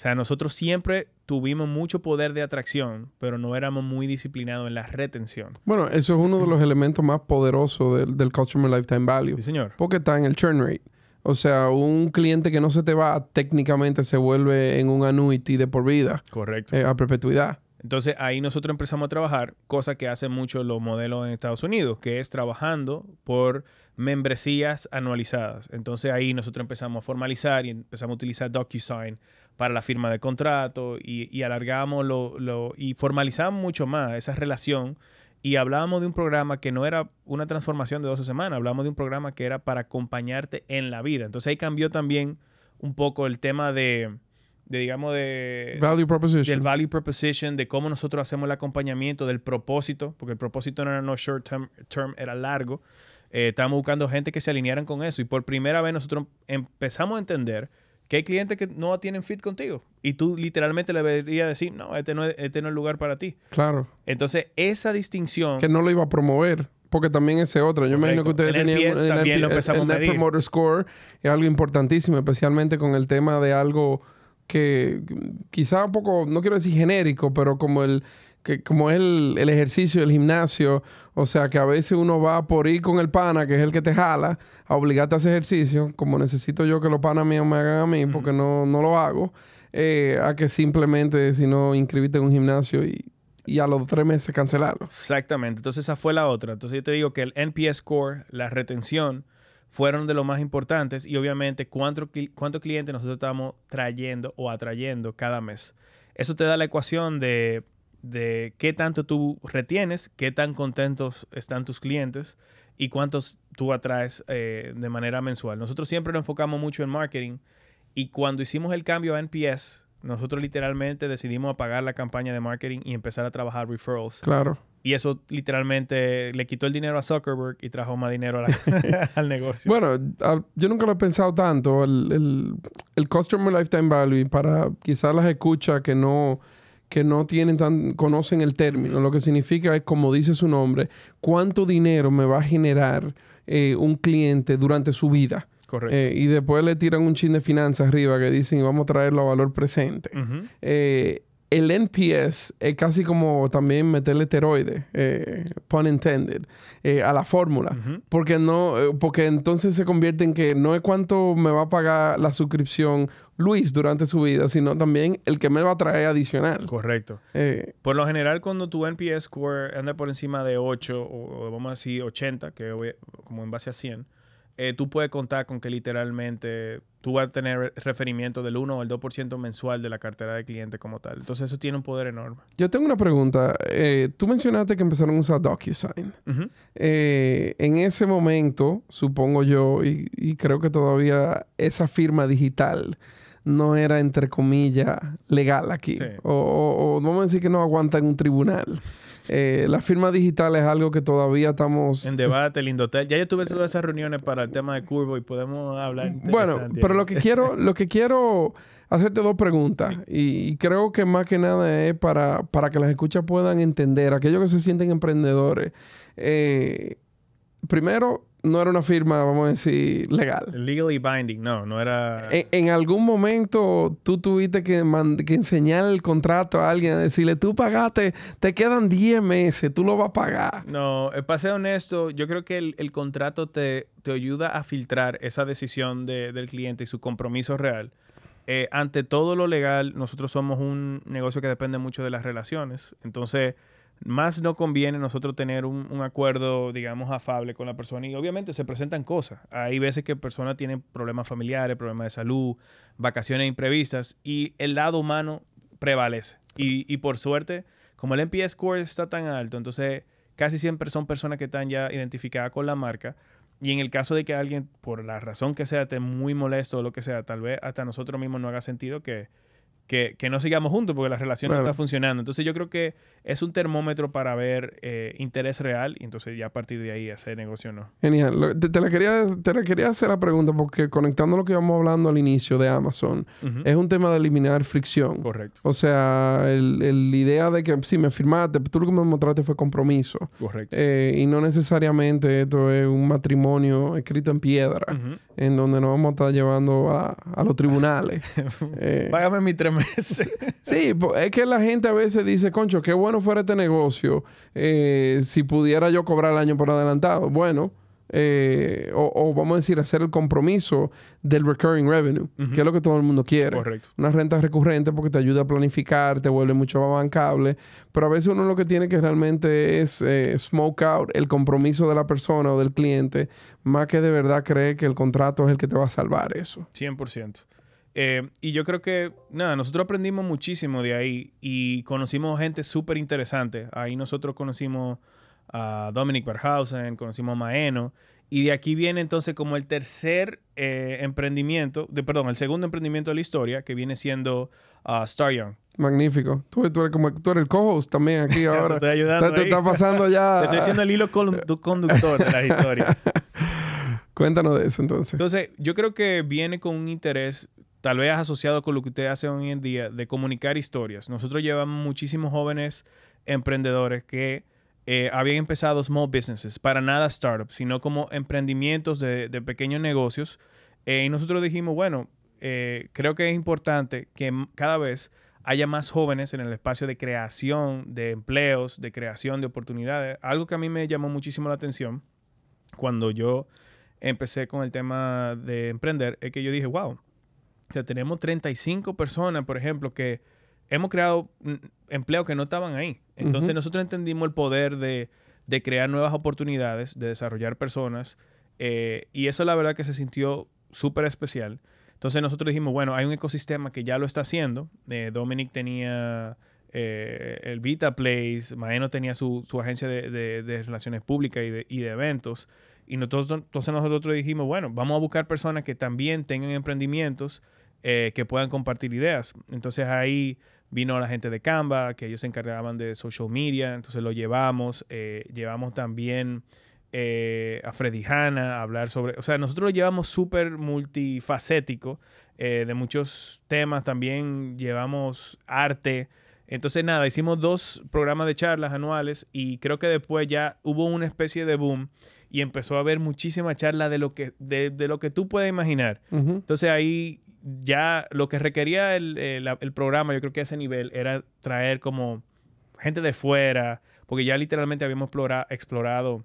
O sea, nosotros siempre tuvimos mucho poder de atracción, pero no éramos muy disciplinados en la retención. Bueno, eso es uno de los elementos más poderosos del, Customer Lifetime Value. Sí, señor. Porque está en el churn rate. O sea, un cliente que no se te va técnicamente se vuelve en un annuity de por vida. Correcto. Eh, a perpetuidad. Entonces ahí nosotros empezamos a trabajar, cosa que hacen mucho los modelos en Estados Unidos, que es trabajando por membresías anualizadas. Entonces ahí nosotros empezamos a formalizar y empezamos a utilizar DocuSign para la firma de contrato y, y alargábamos lo, y formalizábamos mucho más esa relación y hablábamos de un programa que no era una transformación de 12 semanas, hablábamos de un programa que era para acompañarte en la vida. Entonces ahí cambió también un poco el tema de, digamos, de... Value proposition. Del value proposition, de cómo nosotros hacemos el acompañamiento, del propósito, porque el propósito no era no short term, era largo. Eh, estábamos buscando gente que se alinearan con eso y por primera vez nosotros empezamos a entender que hay clientes que no tienen fit contigo y tú literalmente le deberías decir, no este, este, no, es lugar para ti. Claro. Entonces, esa distinción... Que no lo iba a promover. Porque también ese otro. Yo imagino que ustedes tenían el, el, el Net Promoter Score, es algo importantísimo, especialmente con el tema de algo que quizá un poco, no quiero decir genérico, pero como el, que como es el, ejercicio, el gimnasio, o sea que a veces uno va por ir con el pana, que es el que te jala, a obligarte a hacer ejercicio, como necesito yo que los panas míos me hagan a mí, porque no, lo hago, eh, a que simplemente si no inscribirte en un gimnasio y, a los tres meses cancelarlo. Exactamente, entonces esa fue la otra. Entonces yo te digo que el NPS Score, la retención, fueron de los más importantes y obviamente cuántos cuánto clientes nosotros estamos trayendo o atrayendo cada mes. Eso te da la ecuación de de qué tanto tú retienes, qué tan contentos están tus clientes y cuántos tú atraes eh, de manera mensual. Nosotros siempre nos enfocamos mucho en marketing y cuando hicimos el cambio a NPS, nosotros literalmente decidimos apagar la campaña de marketing y empezar a trabajar referrals. Claro. Y eso literalmente le quitó el dinero a Zuckerberg y trajo más dinero al negocio. Bueno, ah, yo nunca lo he pensado tanto. El, el, el Customer Lifetime Value para quizás las escuchas que no que no tienen tan, conocen el término. Lo que significa es, como dice su nombre, cuánto dinero me va a generar eh, un cliente durante su vida. Correcto. Eh, y después le tiran un chin de finanzas arriba que dicen vamos a traerlo a valor presente. Eh, el NPS es casi como también meterle esteroides, pun intended, a la fórmula. Porque no, porque entonces se convierte en que no es cuánto me va a pagar la suscripción Luis durante su vida, sino también el que me va a traer adicional. Correcto. Eh, por lo general, cuando tu NPS score anda por encima de 8 o, vamos a decir 80, que como en base a 100, eh, tú puedes contar con que literalmente tú vas a tener referimiento del 1 o el 2% mensual de la cartera de cliente como tal. Entonces eso tiene un poder enorme. Yo tengo una pregunta. Eh, tú mencionaste que empezaron a usar DocuSign. en ese momento, supongo yo, y, creo que todavía esa firma digital no era, entre comillas, legal aquí. O, vamos a decir que no aguanta en un tribunal. Eh, la firma digital es algo que todavía estamos... En debate, lindo. Ya yo tuve todas esas reuniones para el tema de Curvo y podemos hablar. Bueno, pero lo que quiero, lo que quiero hacerte dos preguntas y, creo que más que nada es para, para que las escuchas puedan entender, aquellos que se sienten emprendedores. Eh, primero, no era una firma, vamos a decir, legal. Legally binding, no, no era... En, algún momento tú tuviste que, que, enseñar el contrato a alguien, decirle, tú pagaste, te quedan 10 meses, tú lo vas a pagar. No, eh, para ser honesto, yo creo que el, contrato te, ayuda a filtrar esa decisión del cliente y su compromiso real. Eh, ante todo lo legal, nosotros somos un negocio que depende mucho de las relaciones. Entonces más no conviene nosotros tener un, acuerdo, digamos, afable con la persona. Y obviamente se presentan cosas. Hay veces que personas tienen problemas familiares, problemas de salud, vacaciones imprevistas, y el lado humano prevalece. Y, por suerte, como el NPS score está tan alto, entonces casi siempre son personas que están ya identificadas con la marca. Y en el caso de que alguien, por la razón que sea, esté muy molesto o lo que sea, tal vez hasta nosotros mismos no haga sentido que, que, no sigamos juntos porque la relación no está funcionando. Entonces yo creo que es un termómetro para ver eh, interés real y entonces ya a partir de ahí hacer negocio o no. Genial. te, la quería, quería hacer la pregunta porque conectando lo que íbamos hablando al inicio de Amazon, es un tema de eliminar fricción. Correcto. O sea, la idea de que si me firmaste, tú lo que me mostraste fue compromiso. Correcto. Eh, y no necesariamente esto es un matrimonio escrito en piedra, en donde nos vamos a estar llevando a, los tribunales. eh, mi tremendo sí, es que la gente a veces dice, concho, qué bueno fuera este negocio eh, si pudiera yo cobrar el año por adelantado. Bueno, eh, o, vamos a decir, hacer el compromiso del recurring revenue, que es lo que todo el mundo quiere. Correcto. Una renta recurrente porque te ayuda a planificar, te vuelve mucho más bancable, pero a veces uno lo que tiene que realmente es eh, smoke out el compromiso de la persona o del cliente, más que de verdad cree que el contrato es el que te va a salvar eso. 100%. Eh, y yo creo que, nada, nosotros aprendimos muchísimo de ahí y conocimos gente súper interesante. Ahí nosotros conocimos a Dominic Berhausen, conocimos a Maeno. Y de aquí viene entonces como el tercer eh, emprendimiento, de, perdón, el segundo emprendimiento de la historia, que viene siendo ah, Star Young. Magnífico. Tú, eres como, el co-host también aquí ahora. te estoy ayudando. Te, pasando ya. te estoy siendo el hilo conductor de la historia. Cuéntanos de eso entonces. Entonces, yo creo que viene con un interés tal vez asociado con lo que usted hace hoy en día, de comunicar historias. Nosotros llevamos muchísimos jóvenes emprendedores que eh, habían empezado small businesses, para nada startups, sino como emprendimientos de, pequeños negocios. Eh, y nosotros dijimos, bueno, eh, creo que es importante que cada vez haya más jóvenes en el espacio de creación de empleos, de creación de oportunidades. Algo que a mí me llamó muchísimo la atención cuando yo empecé con el tema de emprender es que yo dije, wow, tenemos 35 personas, por ejemplo, que hemos creado empleo que no estaban ahí. Entonces nosotros entendimos el poder de, crear nuevas oportunidades, de desarrollar personas. Eh, y eso la verdad que se sintió súper especial. Entonces nosotros dijimos, bueno, hay un ecosistema que ya lo está haciendo. Eh, Dominic tenía eh, el Vita Place, Maeno tenía su, agencia de, relaciones públicas y de, eventos. Y nosotros, entonces nosotros dijimos, bueno, vamos a buscar personas que también tengan emprendimientos eh, que puedan compartir ideas. Entonces ahí vino la gente de Canva, que ellos se encargaban de social media, entonces lo llevamos, eh, llevamos también eh, a Freddy Hanna a hablar sobre, o sea, nosotros lo llevamos súper multifacético, de muchos temas también, llevamos arte, entonces nada, hicimos dos programas de charlas anuales y creo que después ya hubo una especie de boom y empezó a haber muchísima charla de lo que, de, lo que tú puedes imaginar. Entonces ahí ya lo que requería el, programa, yo creo que a ese nivel, era traer como gente de fuera, porque ya literalmente habíamos explorado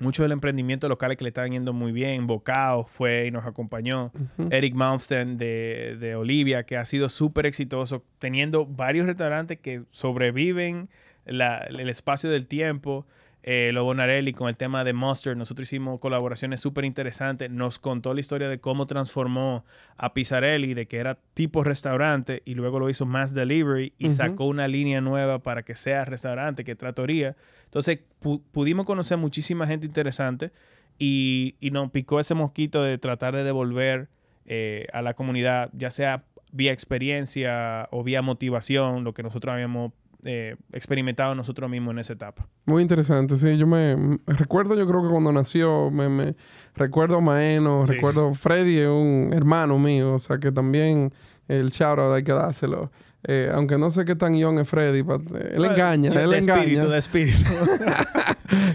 mucho del emprendimiento local que le estaban yendo muy bien. Bocao fue y nos acompañó. Eric Malmsten de, de, Olivia, que ha sido súper exitoso, teniendo varios restaurantes que sobreviven el espacio del tiempo eh, Lobo con el tema de Monster. Nosotros hicimos colaboraciones súper interesantes. Nos contó la historia de cómo transformó a Pizzarelli, de que era tipo restaurante y luego lo hizo más delivery y sacó una línea nueva para que sea restaurante, que tratoría. Entonces pudimos conocer muchísima gente interesante y, y, nos picó ese mosquito de tratar de devolver eh, a la comunidad, ya sea vía experiencia o vía motivación, lo que nosotros habíamos eh, experimentado nosotros mismos en esa etapa. Muy interesante, sí. Yo me recuerdo, yo creo que cuando nació, me, recuerdo a Maeno, recuerdo Freddy, un hermano mío, o sea que también el shout hay que dárselo. Eh, aunque no sé qué tan young es Freddy, but, eh, él engaña, él de Espíritu, de espíritu.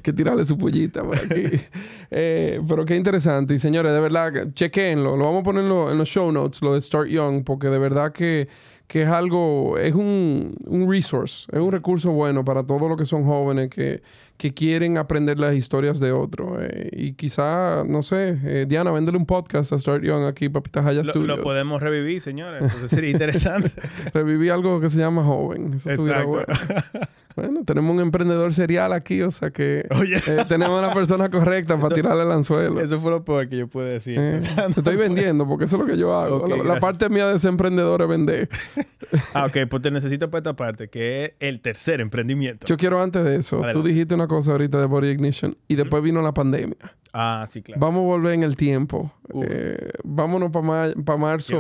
que tirarle su pollita por aquí. pero qué interesante. Y señores, de verdad, chequenlo. Lo vamos a poner en, los show notes, lo de Start Young, porque de verdad que que es algo, es un, un resource, es un recurso bueno para todos los que son jóvenes, que que quieren aprender las historias de otro. Eh, y quizá, no sé, eh, Diana, véndele un podcast a Start Young aquí, Papitas Haya Studios. Lo podemos revivir, señores. sería interesante. Reviví algo que se llama joven. Eso Exacto. Bueno. bueno. tenemos un emprendedor serial aquí, o sea que Tenemos a eh, tenemos una persona correcta para tirarle el anzuelo. Eso fue lo peor que yo pude decir. te estoy vendiendo porque eso es lo que yo hago. la, parte mía de ser emprendedor es vender. ah, ok, pues te necesito para esta parte, que es el tercer emprendimiento. Yo quiero antes de eso. Tú dijiste una cosa ahorita de Body Ignition y después vino la pandemia. Ah, sí, claro. Vamos a volver en el tiempo. Eh, vámonos para marzo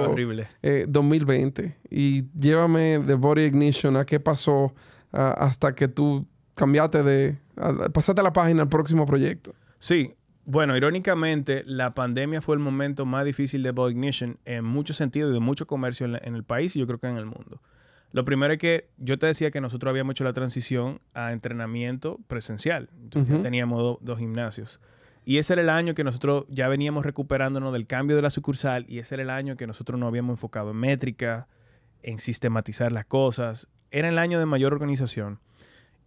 2020 eh, y llévame de Body Ignition a qué pasó hasta que tú cambiaste de... A, pasaste la página al próximo proyecto. Sí, bueno, irónicamente, la pandemia fue el momento más difícil de Body Ignition en muchos sentidos y de mucho comercio en, el país y yo creo que en el mundo. Lo primero es que yo te decía que nosotros habíamos hecho la transición a entrenamiento presencial. teníamos dos gimnasios. Y ese era el año que nosotros ya veníamos recuperándonos del cambio de la sucursal y ese era el año que nosotros no habíamos enfocado en métrica, en sistematizar las cosas. Era el año de mayor organización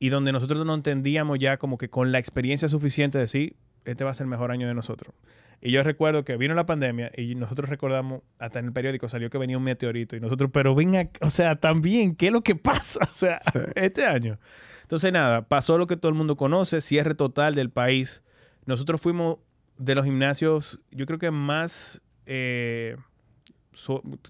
y donde nosotros no entendíamos ya como que con la experiencia suficiente de decir, este va a ser el mejor año de nosotros. Y yo recuerdo que vino la pandemia y nosotros recordamos, hasta en el periódico salió que venía un meteorito y nosotros, pero venga, o sea, también, ¿qué es lo que pasa? O sea, este año. Entonces, nada, pasó lo que todo el mundo conoce, cierre total del país. Nosotros fuimos de los gimnasios, yo creo que más... Eh,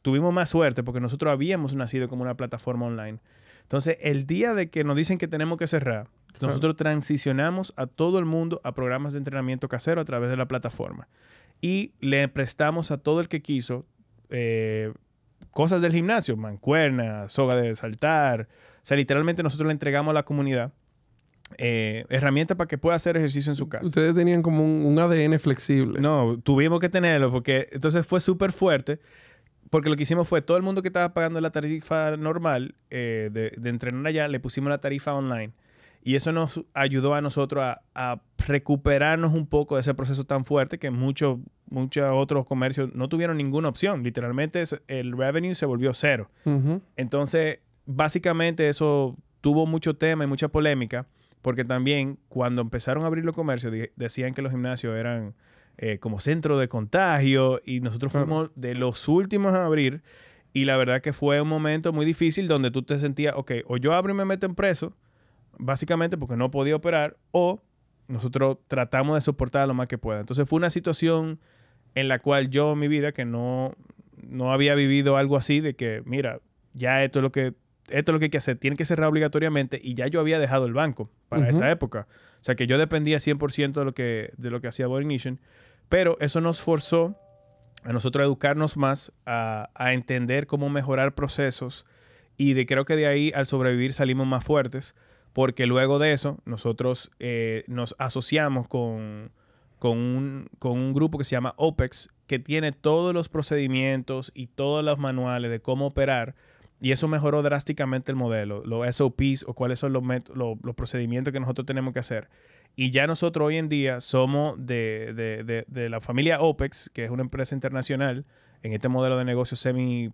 tuvimos más suerte porque nosotros habíamos nacido como una plataforma online. Entonces, el día de que nos dicen que tenemos que cerrar, nosotros transicionamos a todo el mundo a programas de entrenamiento casero a través de la plataforma. Y le prestamos a todo el que quiso eh, cosas del gimnasio, mancuerna, soga de saltar. O sea, literalmente nosotros le entregamos a la comunidad eh, herramientas para que pueda hacer ejercicio en su casa. Ustedes tenían como un, ADN flexible. No, tuvimos que tenerlo porque entonces fue súper fuerte. Porque lo que hicimos fue todo el mundo que estaba pagando la tarifa normal eh, de entrenar allá, le pusimos la tarifa online. Y eso nos ayudó a nosotros a, recuperarnos un poco de ese proceso tan fuerte que muchos otros comercios no tuvieron ninguna opción. Literalmente el revenue se volvió cero. Entonces, básicamente eso tuvo mucho tema y mucha polémica, porque también cuando empezaron a abrir los comercios decían que los gimnasios eran eh, como centro de contagio y nosotros fuimos de los últimos a abrir y la verdad que fue un momento muy difícil donde tú te sentías, ok, o yo abro y me meto en preso básicamente porque no podía operar o nosotros tratamos de soportar lo más que pueda. Entonces fue una situación en la cual yo en mi vida que no, no había vivido algo así de que, mira, ya esto es lo que esto lo que hay que hacer, tiene que cerrar obligatoriamente y ya yo había dejado el banco para esa época. O sea que yo dependía 100% de lo que, de lo que hacía pero eso nos forzó a nosotros a educarnos más, a, a, entender cómo mejorar procesos y de creo que de ahí al sobrevivir salimos más fuertes porque luego de eso nosotros eh, nos asociamos con, un, grupo que se llama OPEX, que tiene todos los procedimientos y todos los manuales de cómo operar. Y eso mejoró drásticamente el modelo, los SOPs o cuáles son los, los, los procedimientos que nosotros tenemos que hacer. Y ya nosotros hoy en día somos de, la familia OPEX, que es una empresa internacional en este modelo de negocio semi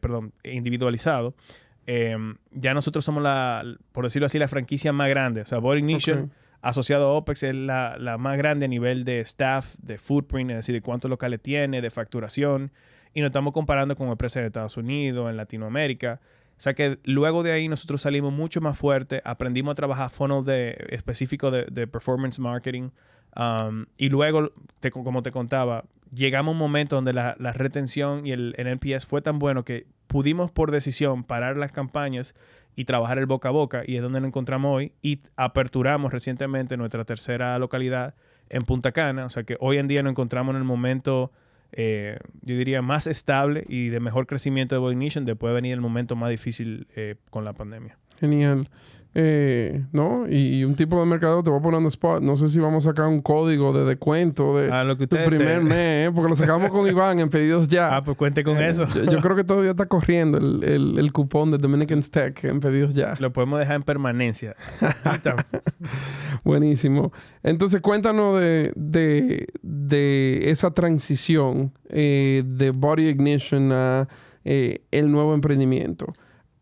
perdón, individualizado, Em, ya nosotros somos la, por decirlo así, la franquicia más grande. O sea, Boring Nation asociado a OPEX, es la, más grande a nivel de staff, de footprint, es decir, de cuántos locales tiene, de facturación. Y nos estamos comparando con empresas de Estados Unidos, en Latinoamérica. O sea que luego de ahí nosotros salimos mucho más fuerte, aprendimos a trabajar funnel de, específico de performance marketing y luego, como te contaba, llegamos a un momento donde la, retención y el, el, NPS fue tan bueno que pudimos por decisión parar las campañas y trabajar el boca a boca, y es donde nos encontramos hoy, y aperturamos recientemente nuestra tercera localidad en Punta Cana, o sea que hoy en día nos encontramos en el momento, eh, yo diría, más estable y de mejor crecimiento de Boy Nation, después de venir el momento más difícil eh, con la pandemia. Genial. Eh, ¿No? Y, un tipo de mercado te va poniendo spot. No sé si vamos a sacar un código de descuento de ah, tu primer mes, ¿eh? porque lo sacamos con Iván en pedidos ya. Ah, pues cuente con eh, eso. Yo, creo que todavía está corriendo el, cupón de Dominican Stack en pedidos ya. Lo podemos dejar en permanencia. Buenísimo. Entonces, cuéntanos de, de esa transición de Body Ignition a el nuevo emprendimiento.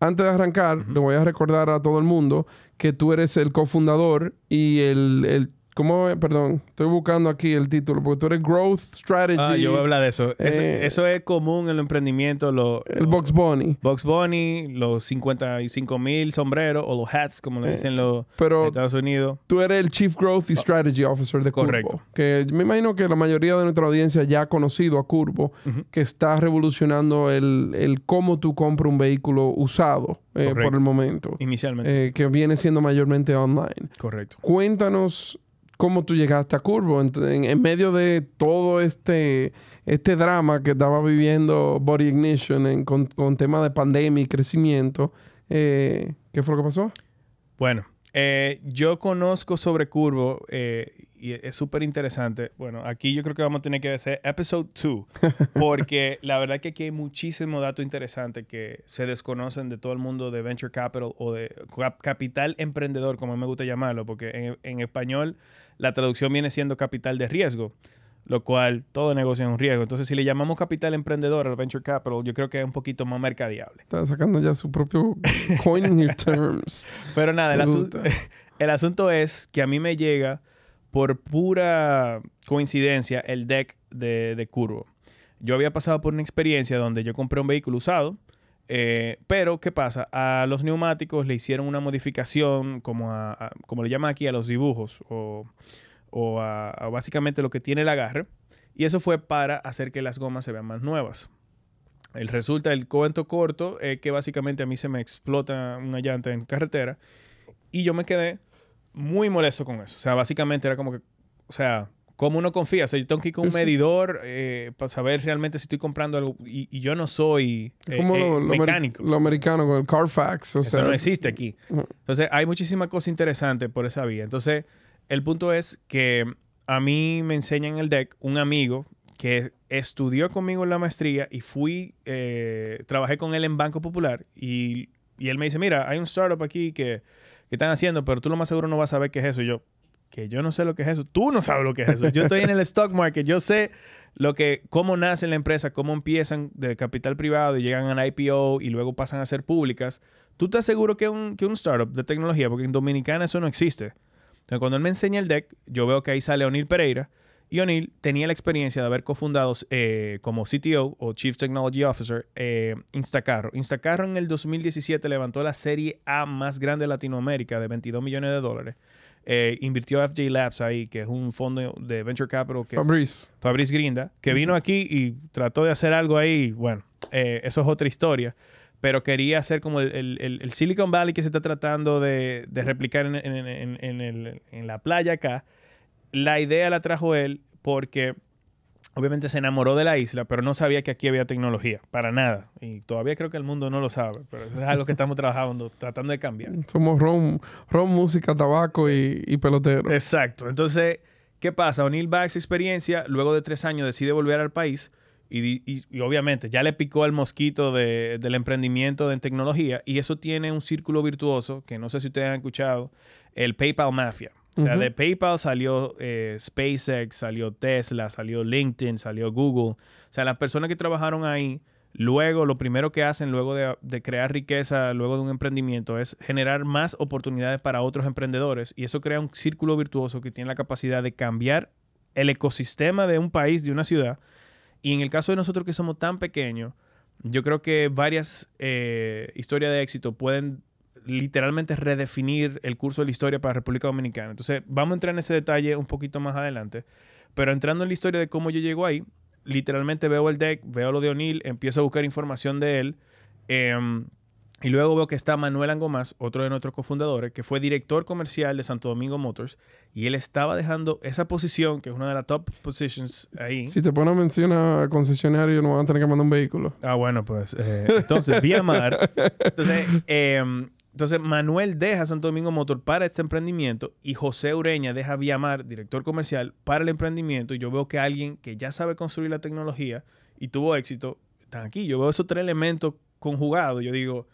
Antes de arrancar, le voy a recordar a todo el mundo que tú eres el cofundador y el, el eh? Perdón, estoy buscando aquí el título, porque tú eres Growth Strategy. Ah, yo voy a hablar de eso. Eso, eh, es común en el emprendimiento. Lo, el Box Bunny. Box Bunny, los 55 mil sombreros o los hats, como le eh, dicen los pero Estados Unidos. Tú eres el Chief Growth Strategy Officer de Correcto. que me imagino que la mayoría de nuestra audiencia ya ha conocido a Curvo, que está revolucionando el, el cómo tú compras un vehículo usado. por el momento. Inicialmente. que viene siendo mayormente online. Correcto. Cuéntanos cómo tú llegaste a Curvo en, medio de todo este, este drama que estaba viviendo Body Ignition con, con tema de pandemia y crecimiento. Eh, ¿Qué fue lo que pasó? Bueno, eh, yo conozco sobre Curvo eh, y es súper interesante. Bueno, aquí yo creo que vamos a tener que hacer episode 2, porque la verdad es que aquí hay muchísimo dato interesante que se desconocen de todo el mundo de venture capital o de capital emprendedor, como me gusta llamarlo, porque en español la traducción viene siendo capital de riesgo, lo cual todo negocio es un riesgo. Entonces, si le llamamos capital emprendedor al venture capital, yo creo que es un poquito más mercadeable. Está sacando ya su propio coin in your terms. Pero nada, el, asunto es que a mí me llega por pura coincidencia el deck de, de Curvo. Yo había pasado por una experiencia donde yo compré un vehículo usado eh, pero, ¿qué pasa? A los neumáticos le hicieron una modificación, como, a, como le llaman aquí, a los dibujos, o, o a, básicamente lo que tiene el agarre, y eso fue para hacer que las gomas se vean más nuevas. El resulta el cuento corto es que básicamente a mí se me explota una llanta en carretera y yo me quedé muy molesto con eso. O sea, básicamente era como que, o sea, ¿Cómo uno confía? O sea, yo tengo que ir con un medidor eh, para saber realmente si estoy comprando algo. Y, yo no soy eh, eh lo, mecánico. Lo americano con el Carfax. O Eso sea, no existe aquí. Entonces, hay muchísimas cosas interesantes por esa vía. Entonces, el punto es que a mí me enseña en el deck un amigo que estudió conmigo en la maestría y fui, eh, trabajé con él en Banco Popular y, él me dice, mira, hay un startup aquí que, que están haciendo, pero tú lo más seguro no vas a saber qué es eso. Y yo, que yo no sé lo que es eso. Tú no sabes lo que es eso. Yo estoy en el stock market. Yo sé lo que, cómo nace la empresa, cómo empiezan de capital privado y llegan a IPO y luego pasan a ser públicas. Tú te aseguro que un, un startup de tecnología, porque en Dominicana eso no existe. Entonces, cuando él me enseña el deck, yo veo que ahí sale O'Neill Pereira. Y O'Neill tenía la experiencia de haber cofundado eh, como CTO o Chief Technology Officer eh, Instacarro. Instacarro en el 2017 levantó la serie A más grande de Latinoamérica de 22 millones de dólares. Eh, invirtió FJ Labs ahí, que es un fondo de Venture Capital. Que Fabrice. Grinda, que vino aquí y trató de hacer algo ahí. Bueno, eh, eso es otra historia. Pero quería hacer como el, el, Silicon Valley que se está tratando de, de replicar en, en, en la playa acá. La idea la trajo él porque obviamente se enamoró de la isla, pero no sabía que aquí había tecnología, para nada. Y todavía creo que el mundo no lo sabe, pero eso es algo que estamos trabajando, tratando de cambiar. Somos rom, rom, música, tabaco y, pelotero. Exacto. Entonces, ¿qué pasa? O'Neill va experiencia, luego de tres años decide volver al país. Y, obviamente ya le picó el mosquito de, del emprendimiento de en tecnología y eso tiene un círculo virtuoso que no sé si ustedes han escuchado, el PayPal Mafia. O sea, de PayPal salió eh, SpaceX, salió Tesla, salió LinkedIn, salió Google. O sea, las personas que trabajaron ahí, luego, lo primero que hacen luego de, crear riqueza, luego de un emprendimiento, es generar más oportunidades para otros emprendedores. Y eso crea un círculo virtuoso que tiene la capacidad de cambiar el ecosistema de un país, de una ciudad. Y en el caso de nosotros que somos tan pequeños, yo creo que varias eh, historias de éxito pueden literalmente redefinir el curso de la historia para República Dominicana. Entonces, vamos a entrar en ese detalle un poquito más adelante. Pero entrando en la historia de cómo yo llego ahí, literalmente veo el deck, veo lo de O'Neill, empiezo a buscar información de él. Em, y luego veo que está Manuel Angomás, otro de nuestros cofundadores, que fue director comercial de Santo Domingo Motors, y él estaba dejando esa posición, que es una de las top positions ahí. Si te pones a mencionar concesionario, no van a tener que mandar un vehículo. Ah, bueno, pues. Eh, entonces, vía mar. Entonces, eh, entonces, Manuel deja Santo Domingo Motor para este emprendimiento y José Ureña deja Viamar, director comercial, para el emprendimiento. Y yo veo que alguien que ya sabe construir la tecnología y tuvo éxito, están aquí. Yo veo esos tres elementos conjugados. Yo digo,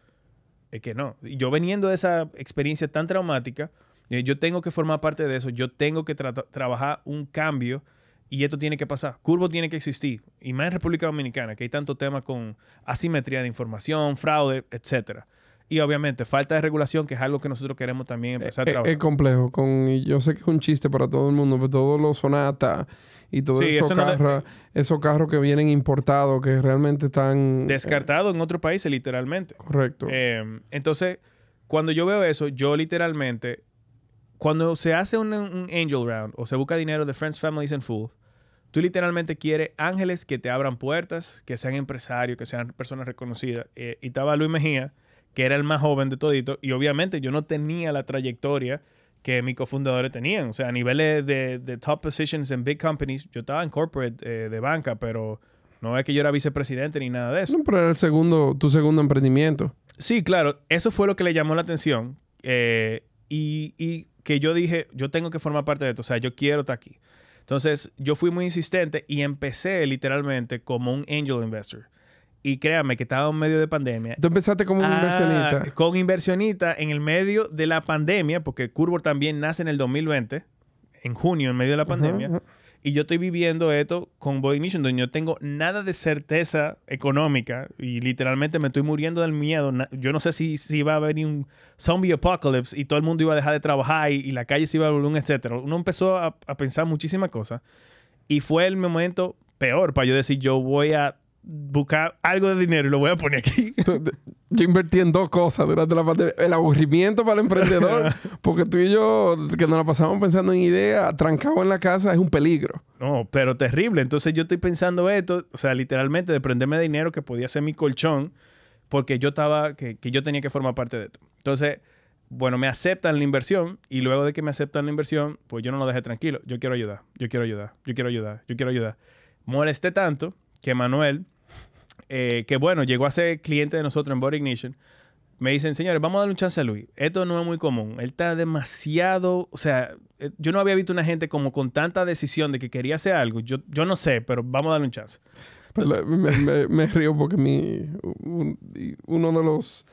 es que no. Yo veniendo de esa experiencia tan traumática, eh, yo tengo que formar parte de eso. Yo tengo que trabajar un cambio y esto tiene que pasar. Curvo tiene que existir. Y más en República Dominicana, que hay tanto tema con asimetría de información, fraude, etcétera. Y obviamente, falta de regulación, que es algo que nosotros queremos también eh, empezar a eh, trabajar. Es complejo. Con, yo sé que es un chiste para todo el mundo, pero todos los Sonata y todos esos, eso carros, esos carros que vienen importados, que realmente están... Eh, descartados en otros países, literalmente. Correcto. entonces, cuando yo veo eso, yo literalmente... Cuando se hace un, angel round o se busca dinero de Friends, Families and Fools, Tú literalmente quieres ángeles que te abran puertas, que sean empresarios, que sean personas reconocidas. y estaba Luis Mejía que era el más joven de todito, y obviamente yo no tenía la trayectoria que mis cofundadores tenían. O sea, a niveles de, top positions en big companies, yo estaba en corporate eh, de banca, pero no es que yo era vicepresidente ni nada de eso. No, pero era el segundo, tu segundo emprendimiento. Sí, claro, eso fue lo que le llamó la atención. Eh, y, y que yo dije, yo tengo que formar parte de esto, o sea, yo quiero estar aquí. Entonces, yo fui muy insistente y empecé literalmente como un angel investor y créame que estaba en medio de pandemia. Tú empezaste como un ah, inversionista. Con inversionista en el medio de la pandemia, porque Curvo también nace en el 2020, en junio, en medio de la pandemia. Y yo estoy viviendo esto con Boy Mission. donde yo tengo nada de certeza económica y literalmente me estoy muriendo del miedo. Yo no sé si, si va a venir un zombie apocalypse y todo el mundo iba a dejar de trabajar y, la calle se iba a volver, etcétera. Uno empezó a, a pensar muchísimas cosas y fue el momento peor para yo decir yo voy a buscar algo de dinero y lo voy a poner aquí. Yo invertí en dos cosas durante la parte... El aburrimiento para el emprendedor, porque tú y yo, que nos la pasamos pensando en ideas, trancado en la casa, es un peligro. No, pero terrible. Entonces yo estoy pensando esto, o sea, literalmente de prenderme dinero que podía ser mi colchón, porque yo estaba, que, yo tenía que formar parte de esto. Entonces, bueno, me aceptan la inversión y luego de que me aceptan la inversión, pues yo no lo dejé tranquilo. Yo quiero ayudar, yo quiero ayudar, yo quiero ayudar, yo quiero ayudar. Molesté tanto que Manuel eh, que bueno, llegó a ser cliente de nosotros en Body Ignition, me dicen, señores, vamos a darle un chance a Luis. Esto no es muy común. Él está demasiado, o sea, eh, yo no había visto una gente como con tanta decisión de que quería hacer algo. Yo, yo no sé, pero vamos a darle un chance. me, río porque mi, uno de los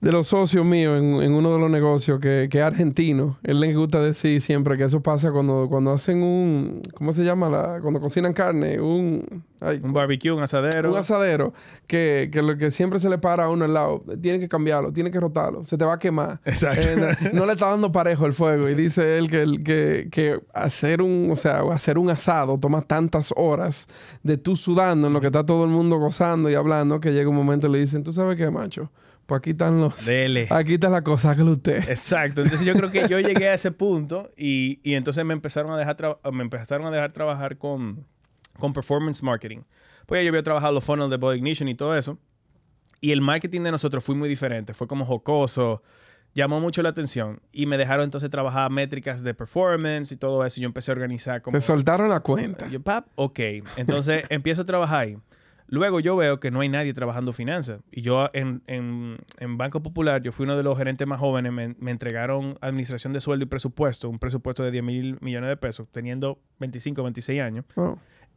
de los socios míos en, uno de los negocios que, es argentino. Él le gusta decir siempre que eso pasa cuando, cuando hacen un, ¿cómo se llama? La, cuando cocinan carne, un... un barbecue, un asadero. Un asadero, que, que, lo que siempre se le para a uno al lado, tiene que cambiarlo, tiene que rotarlo, se te va a quemar. Exacto. Eh, no, le está dando parejo el fuego. Y dice él que, que, que hacer un, o sea, hacer un asado toma tantas horas de tú sudando en lo que está todo el mundo gozando y hablando que llega un momento y le dicen, tú sabes qué, macho pues aquí están los. Dele. Aquí está la cosa que usted. Exacto. Entonces yo creo que yo llegué a ese punto y, entonces me empezaron a dejar, me empezaron a dejar trabajar con, con performance marketing. Pues ya yo había trabajado los funnels de Body Ignition y todo eso. Y el marketing de nosotros fue muy diferente. Fue como jocoso llamó mucho la atención y me dejaron entonces trabajar métricas de performance y todo eso. Y yo empecé a organizar como... Te soltaron la cuenta. Yo, pap, ok. Entonces empiezo a trabajar ahí. Luego yo veo que no hay nadie trabajando finanzas. Y yo en, Banco Popular, yo fui uno de los gerentes más jóvenes, me, entregaron administración de sueldo y presupuesto, un presupuesto de 10 mil millones de pesos, teniendo 25, 26 años.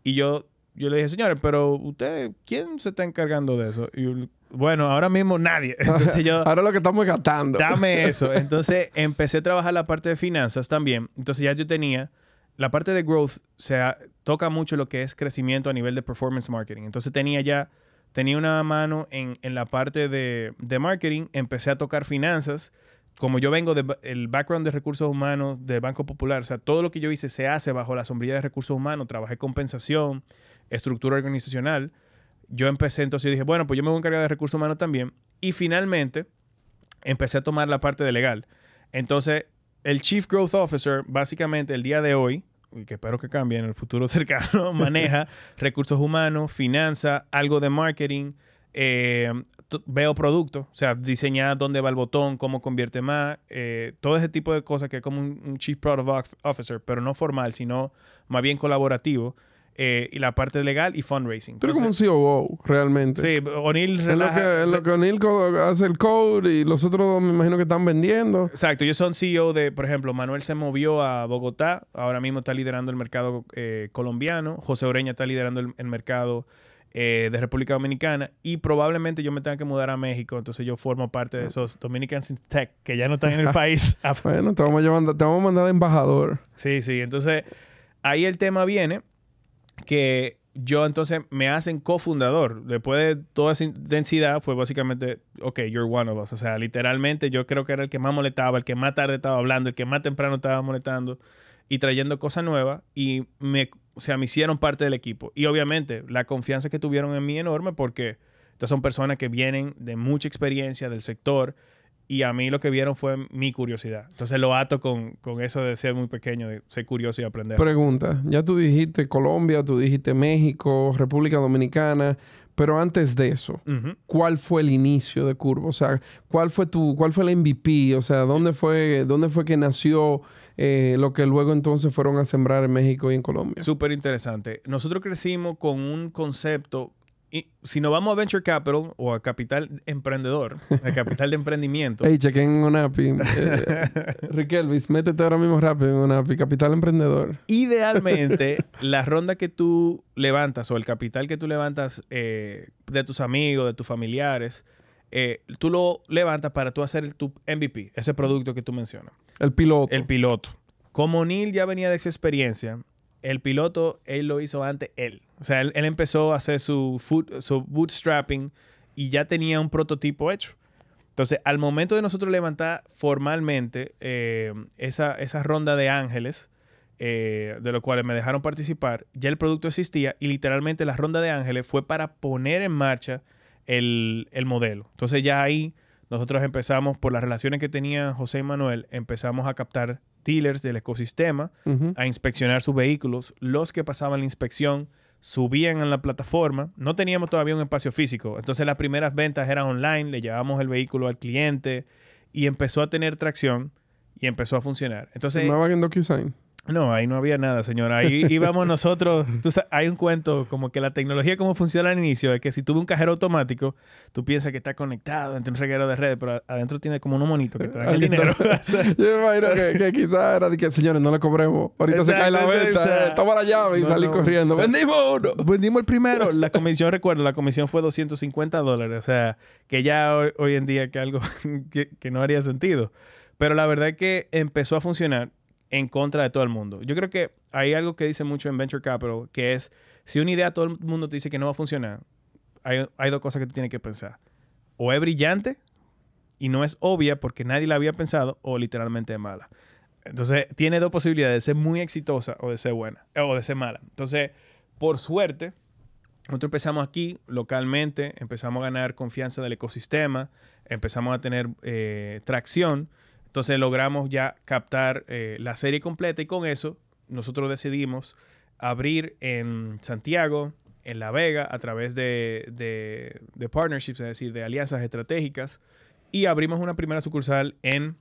Y yo, yo le dije, señores, pero usted, ¿quién se está encargando de eso? Y bueno, ahora mismo nadie. Entonces yo, ahora lo que estamos gastando. Dame eso. Entonces empecé a trabajar la parte de finanzas también. Entonces ya yo tenía la parte de growth se toca mucho lo que es crecimiento a nivel de performance marketing. Entonces tenía ya, tenía una mano en, la parte de, marketing, empecé a tocar finanzas. Como yo vengo del background de recursos humanos del Banco Popular, o sea, todo lo que yo hice se hace bajo la sombrilla de recursos humanos, trabajé compensación, estructura organizacional. Yo empecé entonces, y dije, bueno, pues yo me voy a encargar de recursos humanos también. Y finalmente, empecé a tomar la parte de legal. Entonces, el Chief Growth Officer, básicamente el día de hoy, que espero que cambie en el futuro cercano, maneja recursos humanos, finanza, algo de marketing, eh, veo producto, o sea, diseñar dónde va el botón, cómo convierte más, eh, todo ese tipo de cosas que es como un, un, Chief Product Officer, pero no formal, sino más bien colaborativo. Eh, y la parte legal y fundraising. eres como un CEO realmente. Sí, O'Neill es lo que, lo que O'Neill hace el code y los otros me imagino que están vendiendo. Exacto, Yo son CEO de, por ejemplo, Manuel se movió a Bogotá, ahora mismo está liderando el mercado eh, colombiano, José Oreña está liderando el, mercado eh, de República Dominicana y probablemente yo me tenga que mudar a México, entonces yo formo parte de ah. esos Dominicans in Tech que ya no están en el ah. país. bueno, te vamos, a te vamos a mandar embajador. Sí, sí, entonces ahí el tema viene que yo entonces me hacen cofundador. Después de toda esa intensidad fue básicamente, ok, you're one of us. O sea, literalmente yo creo que era el que más molestaba, el que más tarde estaba hablando, el que más temprano estaba molestando y trayendo cosas nuevas y me, o sea, me hicieron parte del equipo. Y obviamente la confianza que tuvieron en mí enorme porque estas son personas que vienen de mucha experiencia del sector y a mí lo que vieron fue mi curiosidad. Entonces lo ato con, eso de ser muy pequeño, de ser curioso y aprender. Pregunta, ya tú dijiste Colombia, tú dijiste México, República Dominicana, pero antes de eso, ¿cuál fue el inicio de Curvo? O sea, ¿cuál fue tu, cuál fue el MVP? O sea, ¿dónde fue, dónde fue que nació eh, lo que luego entonces fueron a sembrar en México y en Colombia? Súper interesante. Nosotros crecimos con un concepto si nos vamos a Venture Capital o a Capital Emprendedor, a Capital de Emprendimiento. Hey, chequen una API. Eh, Riquelvis, métete ahora mismo rápido en una Capital Emprendedor. Idealmente, la ronda que tú levantas o el capital que tú levantas eh, de tus amigos, de tus familiares, eh, tú lo levantas para tú hacer tu MVP, ese producto que tú mencionas. El piloto. El piloto. Como Neil ya venía de esa experiencia, el piloto, él lo hizo antes él. O sea, él, empezó a hacer su, su bootstrapping y ya tenía un prototipo hecho. Entonces, al momento de nosotros levantar formalmente eh, esa, ronda de ángeles, eh, de los cuales me dejaron participar, ya el producto existía y literalmente la ronda de ángeles fue para poner en marcha el, el modelo. Entonces, ya ahí nosotros empezamos, por las relaciones que tenía José y Manuel, empezamos a captar dealers del ecosistema a inspeccionar sus vehículos. Los que pasaban la inspección subían a la plataforma. No teníamos todavía un espacio físico. Entonces las primeras ventas eran online, le llevábamos el vehículo al cliente y empezó a tener tracción y empezó a funcionar. Entonces... No, ahí no había nada, señora. Ahí íbamos nosotros. Tú hay un cuento como que la tecnología, cómo funciona al inicio, es que si tuve un cajero automático, tú piensas que está conectado entre un reguero de redes, pero adentro tiene como uno monito que te el dinero. Yo me imagino que, quizás era de que, señores, no le cobremos. Ahorita se cae la venta, toma la llave y salí corriendo. Vendimos uno. Vendimos el primero. La comisión, recuerdo, la comisión fue 250 dólares. O sea, que ya hoy, en día que algo que, que no haría sentido. Pero la verdad es que empezó a funcionar en contra de todo el mundo. Yo creo que hay algo que dice mucho en Venture Capital, que es, si una idea todo el mundo te dice que no va a funcionar, hay, hay dos cosas que tú tienes que pensar. O es brillante y no es obvia porque nadie la había pensado, o literalmente es mala. Entonces, tiene dos posibilidades, de ser muy exitosa o de ser buena, eh, o de ser mala. Entonces, por suerte, nosotros empezamos aquí localmente, empezamos a ganar confianza del ecosistema, empezamos a tener eh, tracción entonces logramos ya captar eh, la serie completa y con eso nosotros decidimos abrir en Santiago, en La Vega, a través de, partnerships, es decir, de alianzas estratégicas, y abrimos una primera sucursal en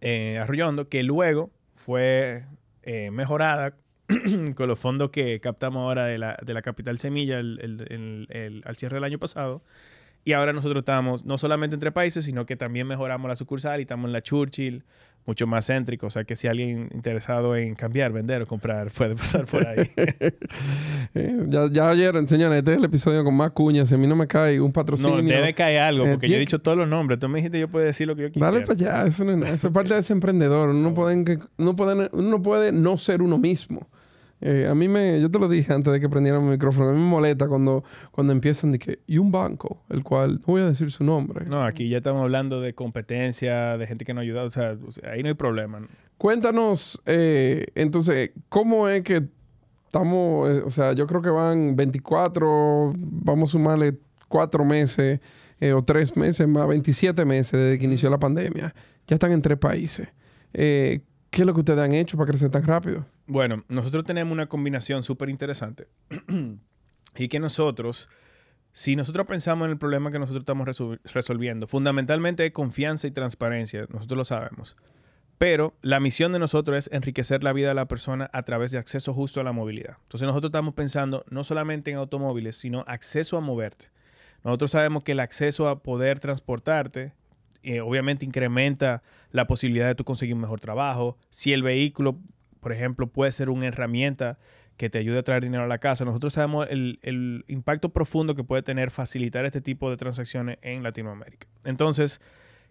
eh, Arroyondo, que luego fue eh, mejorada con los fondos que captamos ahora de la, de la Capital Semilla al cierre del año pasado. Y ahora nosotros estamos no solamente entre países, sino que también mejoramos la sucursal y estamos en la Churchill, mucho más céntrico. O sea que si alguien interesado en cambiar, vender o comprar, puede pasar por ahí. Eh, ya, ya, ayer enseñan, este el episodio con más cuñas. a mí no me cae un patrocinio. No, debe caer algo, eh, porque yo he dicho todos los nombres. Tú me dijiste, yo puedo decir lo que yo quiera. Vale, pues ya. eso, es parte de ese emprendedor. Uno, no. uno, puede, uno puede no ser uno mismo. Eh, a mí me, yo te lo dije antes de que prendieran mi micrófono, a mí me molesta cuando, cuando empiezan de que, y un banco, el cual no voy a decir su nombre. No, aquí ya estamos hablando de competencia, de gente que no ayuda, o sea, ahí no hay problema. Cuéntanos, eh, entonces, ¿cómo es que estamos, eh, o sea, yo creo que van 24, vamos a sumarle cuatro meses o tres meses más, 27 meses desde que inició la pandemia, ya están en tres países. ¿Qué es lo que ustedes han hecho para crecer tan rápido? Bueno, nosotros tenemos una combinación súper interesante y que nosotros, si nosotros pensamos en el problema que nosotros estamos resolviendo, fundamentalmente es confianza y transparencia, nosotros lo sabemos. Pero la misión de nosotros es enriquecer la vida de la persona a través de acceso justo a la movilidad. Entonces nosotros estamos pensando no solamente en automóviles, sino acceso a moverte. Nosotros sabemos que el acceso a poder transportarte eh, obviamente incrementa la posibilidad de tú conseguir un mejor trabajo. Si el vehículo por ejemplo, puede ser una herramienta que te ayude a traer dinero a la casa. Nosotros sabemos el, impacto profundo que puede tener facilitar este tipo de transacciones en Latinoamérica. Entonces,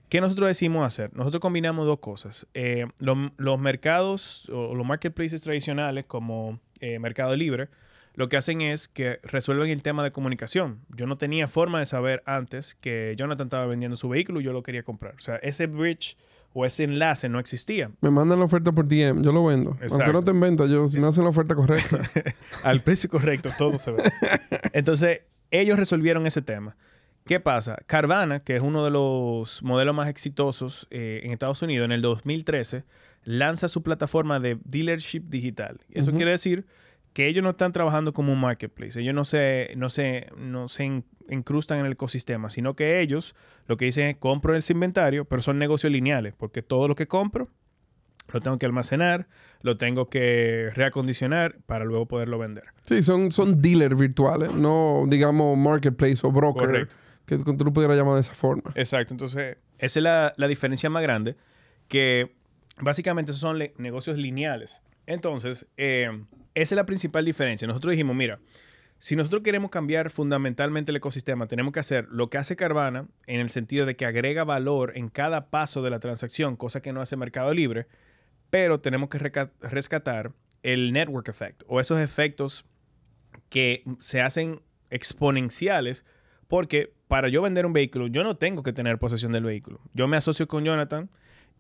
¿Qué nosotros decimos hacer? Nosotros combinamos dos cosas. Eh, los mercados o los marketplaces tradicionales como eh, Mercado Libre, lo que hacen es que resuelven el tema de comunicación. Yo no tenía forma de saber antes que Jonathan estaba vendiendo su vehículo y yo lo quería comprar. O sea, ese bridge o ese enlace no existía. Me mandan la oferta por DM, yo lo vendo. Aunque no te inventa, yo si me hacen la oferta correcta. Al precio correcto, todo se ve. Entonces, ellos resolvieron ese tema. ¿Qué pasa? Carvana, que es uno de los modelos más exitosos eh, en Estados Unidos, en el 2013 lanza su plataforma de dealership digital. Eso quiere decir que ellos no están trabajando como un marketplace, ellos no se, no se, no se incrustan en el ecosistema, sino que ellos lo que dicen es compro ese inventario, pero son negocios lineales, porque todo lo que compro lo tengo que almacenar, lo tengo que reacondicionar para luego poderlo vender. Sí, son, son dealers virtuales, no digamos marketplace o broker, Correcto. que tú lo pudieras llamar de esa forma. Exacto, entonces esa es la, la diferencia más grande, que básicamente son negocios lineales. Entonces, eh, esa es la principal diferencia. Nosotros dijimos, mira, si nosotros queremos cambiar fundamentalmente el ecosistema, tenemos que hacer lo que hace Carvana en el sentido de que agrega valor en cada paso de la transacción, cosa que no hace Mercado Libre, pero tenemos que rescatar el network effect o esos efectos que se hacen exponenciales porque para yo vender un vehículo, yo no tengo que tener posesión del vehículo. Yo me asocio con Jonathan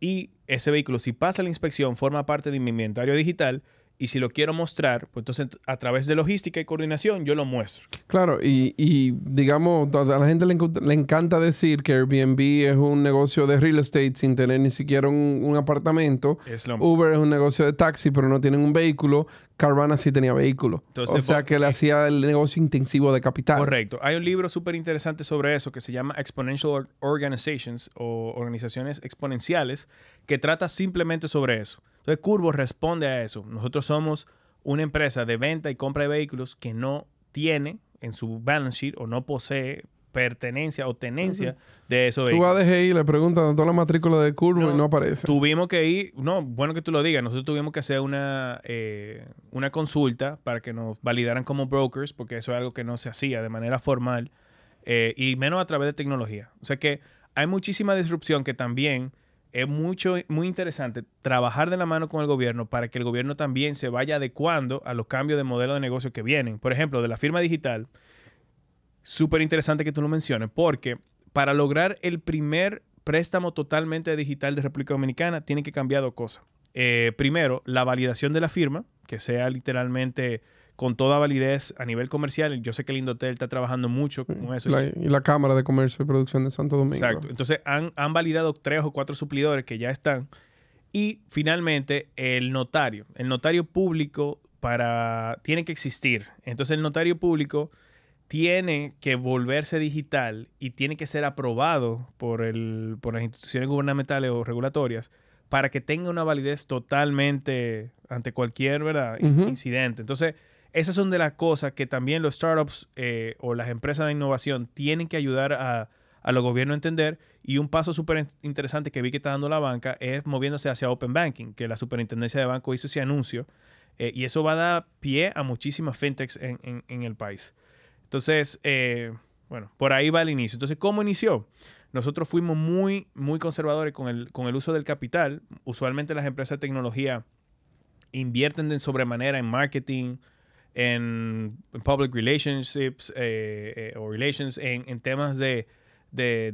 y ese vehículo, si pasa la inspección, forma parte de mi inventario digital y si lo quiero mostrar, pues entonces a través de logística y coordinación yo lo muestro. Claro, y, digamos, a la gente le, le, encanta decir que Airbnb es un negocio de real estate sin tener ni siquiera un, apartamento. Uber es un negocio de taxi, pero no tienen un vehículo. Carvana sí tenía vehículo. o sea que le eh, hacía el negocio intensivo de capital. Correcto. Hay un libro súper interesante sobre eso que se llama Exponential Organizations o Organizaciones Exponenciales que trata simplemente sobre eso entonces Curvo responde a eso. Nosotros somos una empresa de venta y compra de vehículos que no tiene en su balance sheet o no posee pertenencia o tenencia de esos vehículos. Tú vas a DGI le preguntan toda la matrícula de Curvo y no aparece. Tuvimos que ir, no, bueno que tú lo digas, nosotros tuvimos que hacer una, eh, una consulta para que nos validaran como brokers, porque eso es algo que no se hacía de manera formal eh, y menos a través de tecnología. O sea que hay muchísima disrupción que también es mucho, muy interesante trabajar de la mano con el gobierno para que el gobierno también se vaya adecuando a los cambios de modelo de negocio que vienen. Por ejemplo, de la firma digital, súper interesante que tú lo menciones, porque para lograr el primer préstamo totalmente digital de República Dominicana, tiene que cambiar dos cosas. Eh, primero, la validación de la firma, que sea literalmente con toda validez a nivel comercial. Yo sé que el Indotel está trabajando mucho con eso. y la Cámara de Comercio y Producción de Santo Domingo. Exacto. Entonces han, validado tres o cuatro suplidores que ya están. Y finalmente el notario. El notario público para tiene que existir. Entonces el notario público tiene que volverse digital y tiene que ser aprobado por, el, por las instituciones gubernamentales o regulatorias para que tenga una validez totalmente ante cualquier ¿verdad? incidente. Entonces, esas son de las cosas que también los startups eh, o las empresas de innovación tienen que ayudar a, los gobiernos a entender. Y un paso súper interesante que vi que está dando la banca es moviéndose hacia Open Banking, que la superintendencia de banco hizo ese anuncio. Eh, y eso va a dar pie a muchísimas fintechs en, el país. Entonces, eh, bueno, por ahí va el inicio. Entonces, ¿cómo inició? Nosotros fuimos muy, muy conservadores con el, con el uso del capital. Usualmente las empresas de tecnología invierten de sobremanera en marketing, en, public relationships eh, eh, o relations, en, temas de,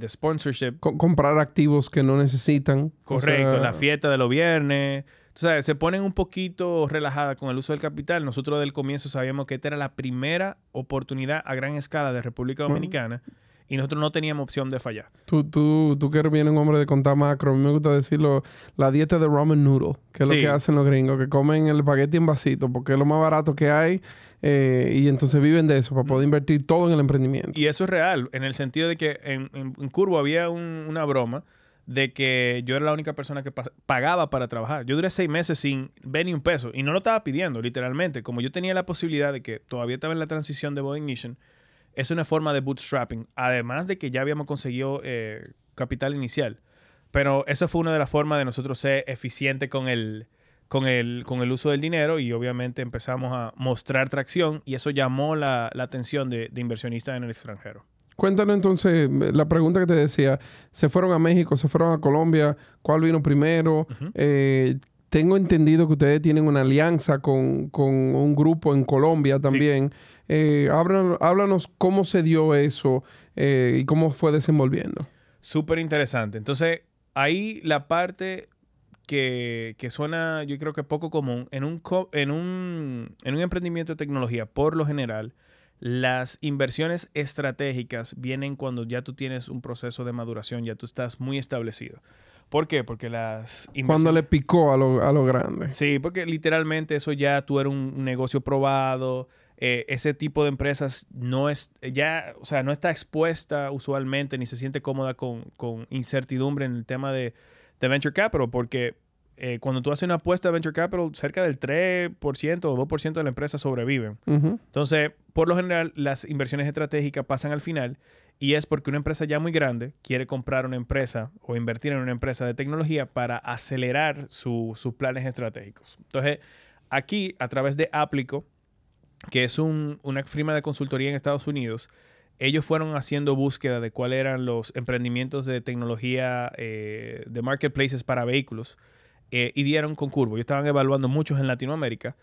sponsorship. comprar activos que no necesitan. Correcto, la fiesta de los viernes. entonces se ponen un poquito relajadas con el uso del capital. Nosotros del comienzo sabíamos que esta era la primera oportunidad a gran escala de República Dominicana y nosotros no teníamos opción de fallar. Tú, tú, tú que eres bien un hombre de contar macro, a mí me gusta decirlo, la dieta de ramen noodle, que es lo que hacen los gringos, que comen el paquete en vasito, porque es lo más barato que hay eh, y entonces viven de eso, para poder invertir todo en el emprendimiento. Y eso es real, en el sentido de que en, en, Curvo había una broma de que yo era la única persona que pagaba para trabajar. Yo duré seis meses sin ver ni un peso y no lo estaba pidiendo, literalmente. Como yo tenía la posibilidad de que todavía estaba en la transición de Boeing Mission, es una forma de bootstrapping, además de que ya habíamos conseguido eh, capital inicial. Pero esa fue una de las formas de nosotros ser eficientes con el, con, con el uso del dinero y obviamente empezamos a mostrar tracción y eso llamó la, atención de, inversionistas en el extranjero. Cuéntanos entonces eh, la pregunta que te decía. ¿Se fueron a México? ¿Se fueron a Colombia? ¿Cuál vino primero? Tengo entendido que ustedes tienen una alianza con, un grupo en Colombia también. Eh, háblanos, cómo se dio eso eh, y cómo fue desenvolviendo. Súper interesante. Entonces, ahí la parte que, suena, yo creo que poco común, en un, en, un, en un emprendimiento de tecnología, por lo general, las inversiones estratégicas vienen cuando ya tú tienes un proceso de maduración, ya tú estás muy establecido. ¿Por qué? Porque las... Cuando le picó a lo, a lo grande. Sí, porque literalmente eso ya tú eres un negocio probado, eh, ese tipo de empresas no es ya, o sea, no está expuesta usualmente ni se siente cómoda con, incertidumbre en el tema de, de venture capital, porque eh, cuando tú haces una apuesta de venture capital, cerca del 3% o 2% de la empresa sobreviven. Entonces, por lo general, las inversiones estratégicas pasan al final y es porque una empresa ya muy grande quiere comprar una empresa o invertir en una empresa de tecnología para acelerar sus planes estratégicos. Entonces, aquí, a través de Aplico, que es una firma de consultoría en Estados Unidos, ellos fueron haciendo búsqueda de cuáles eran los emprendimientos de tecnología eh, de marketplaces para vehículos eh, y dieron con curvo. estaban evaluando muchos en Latinoamérica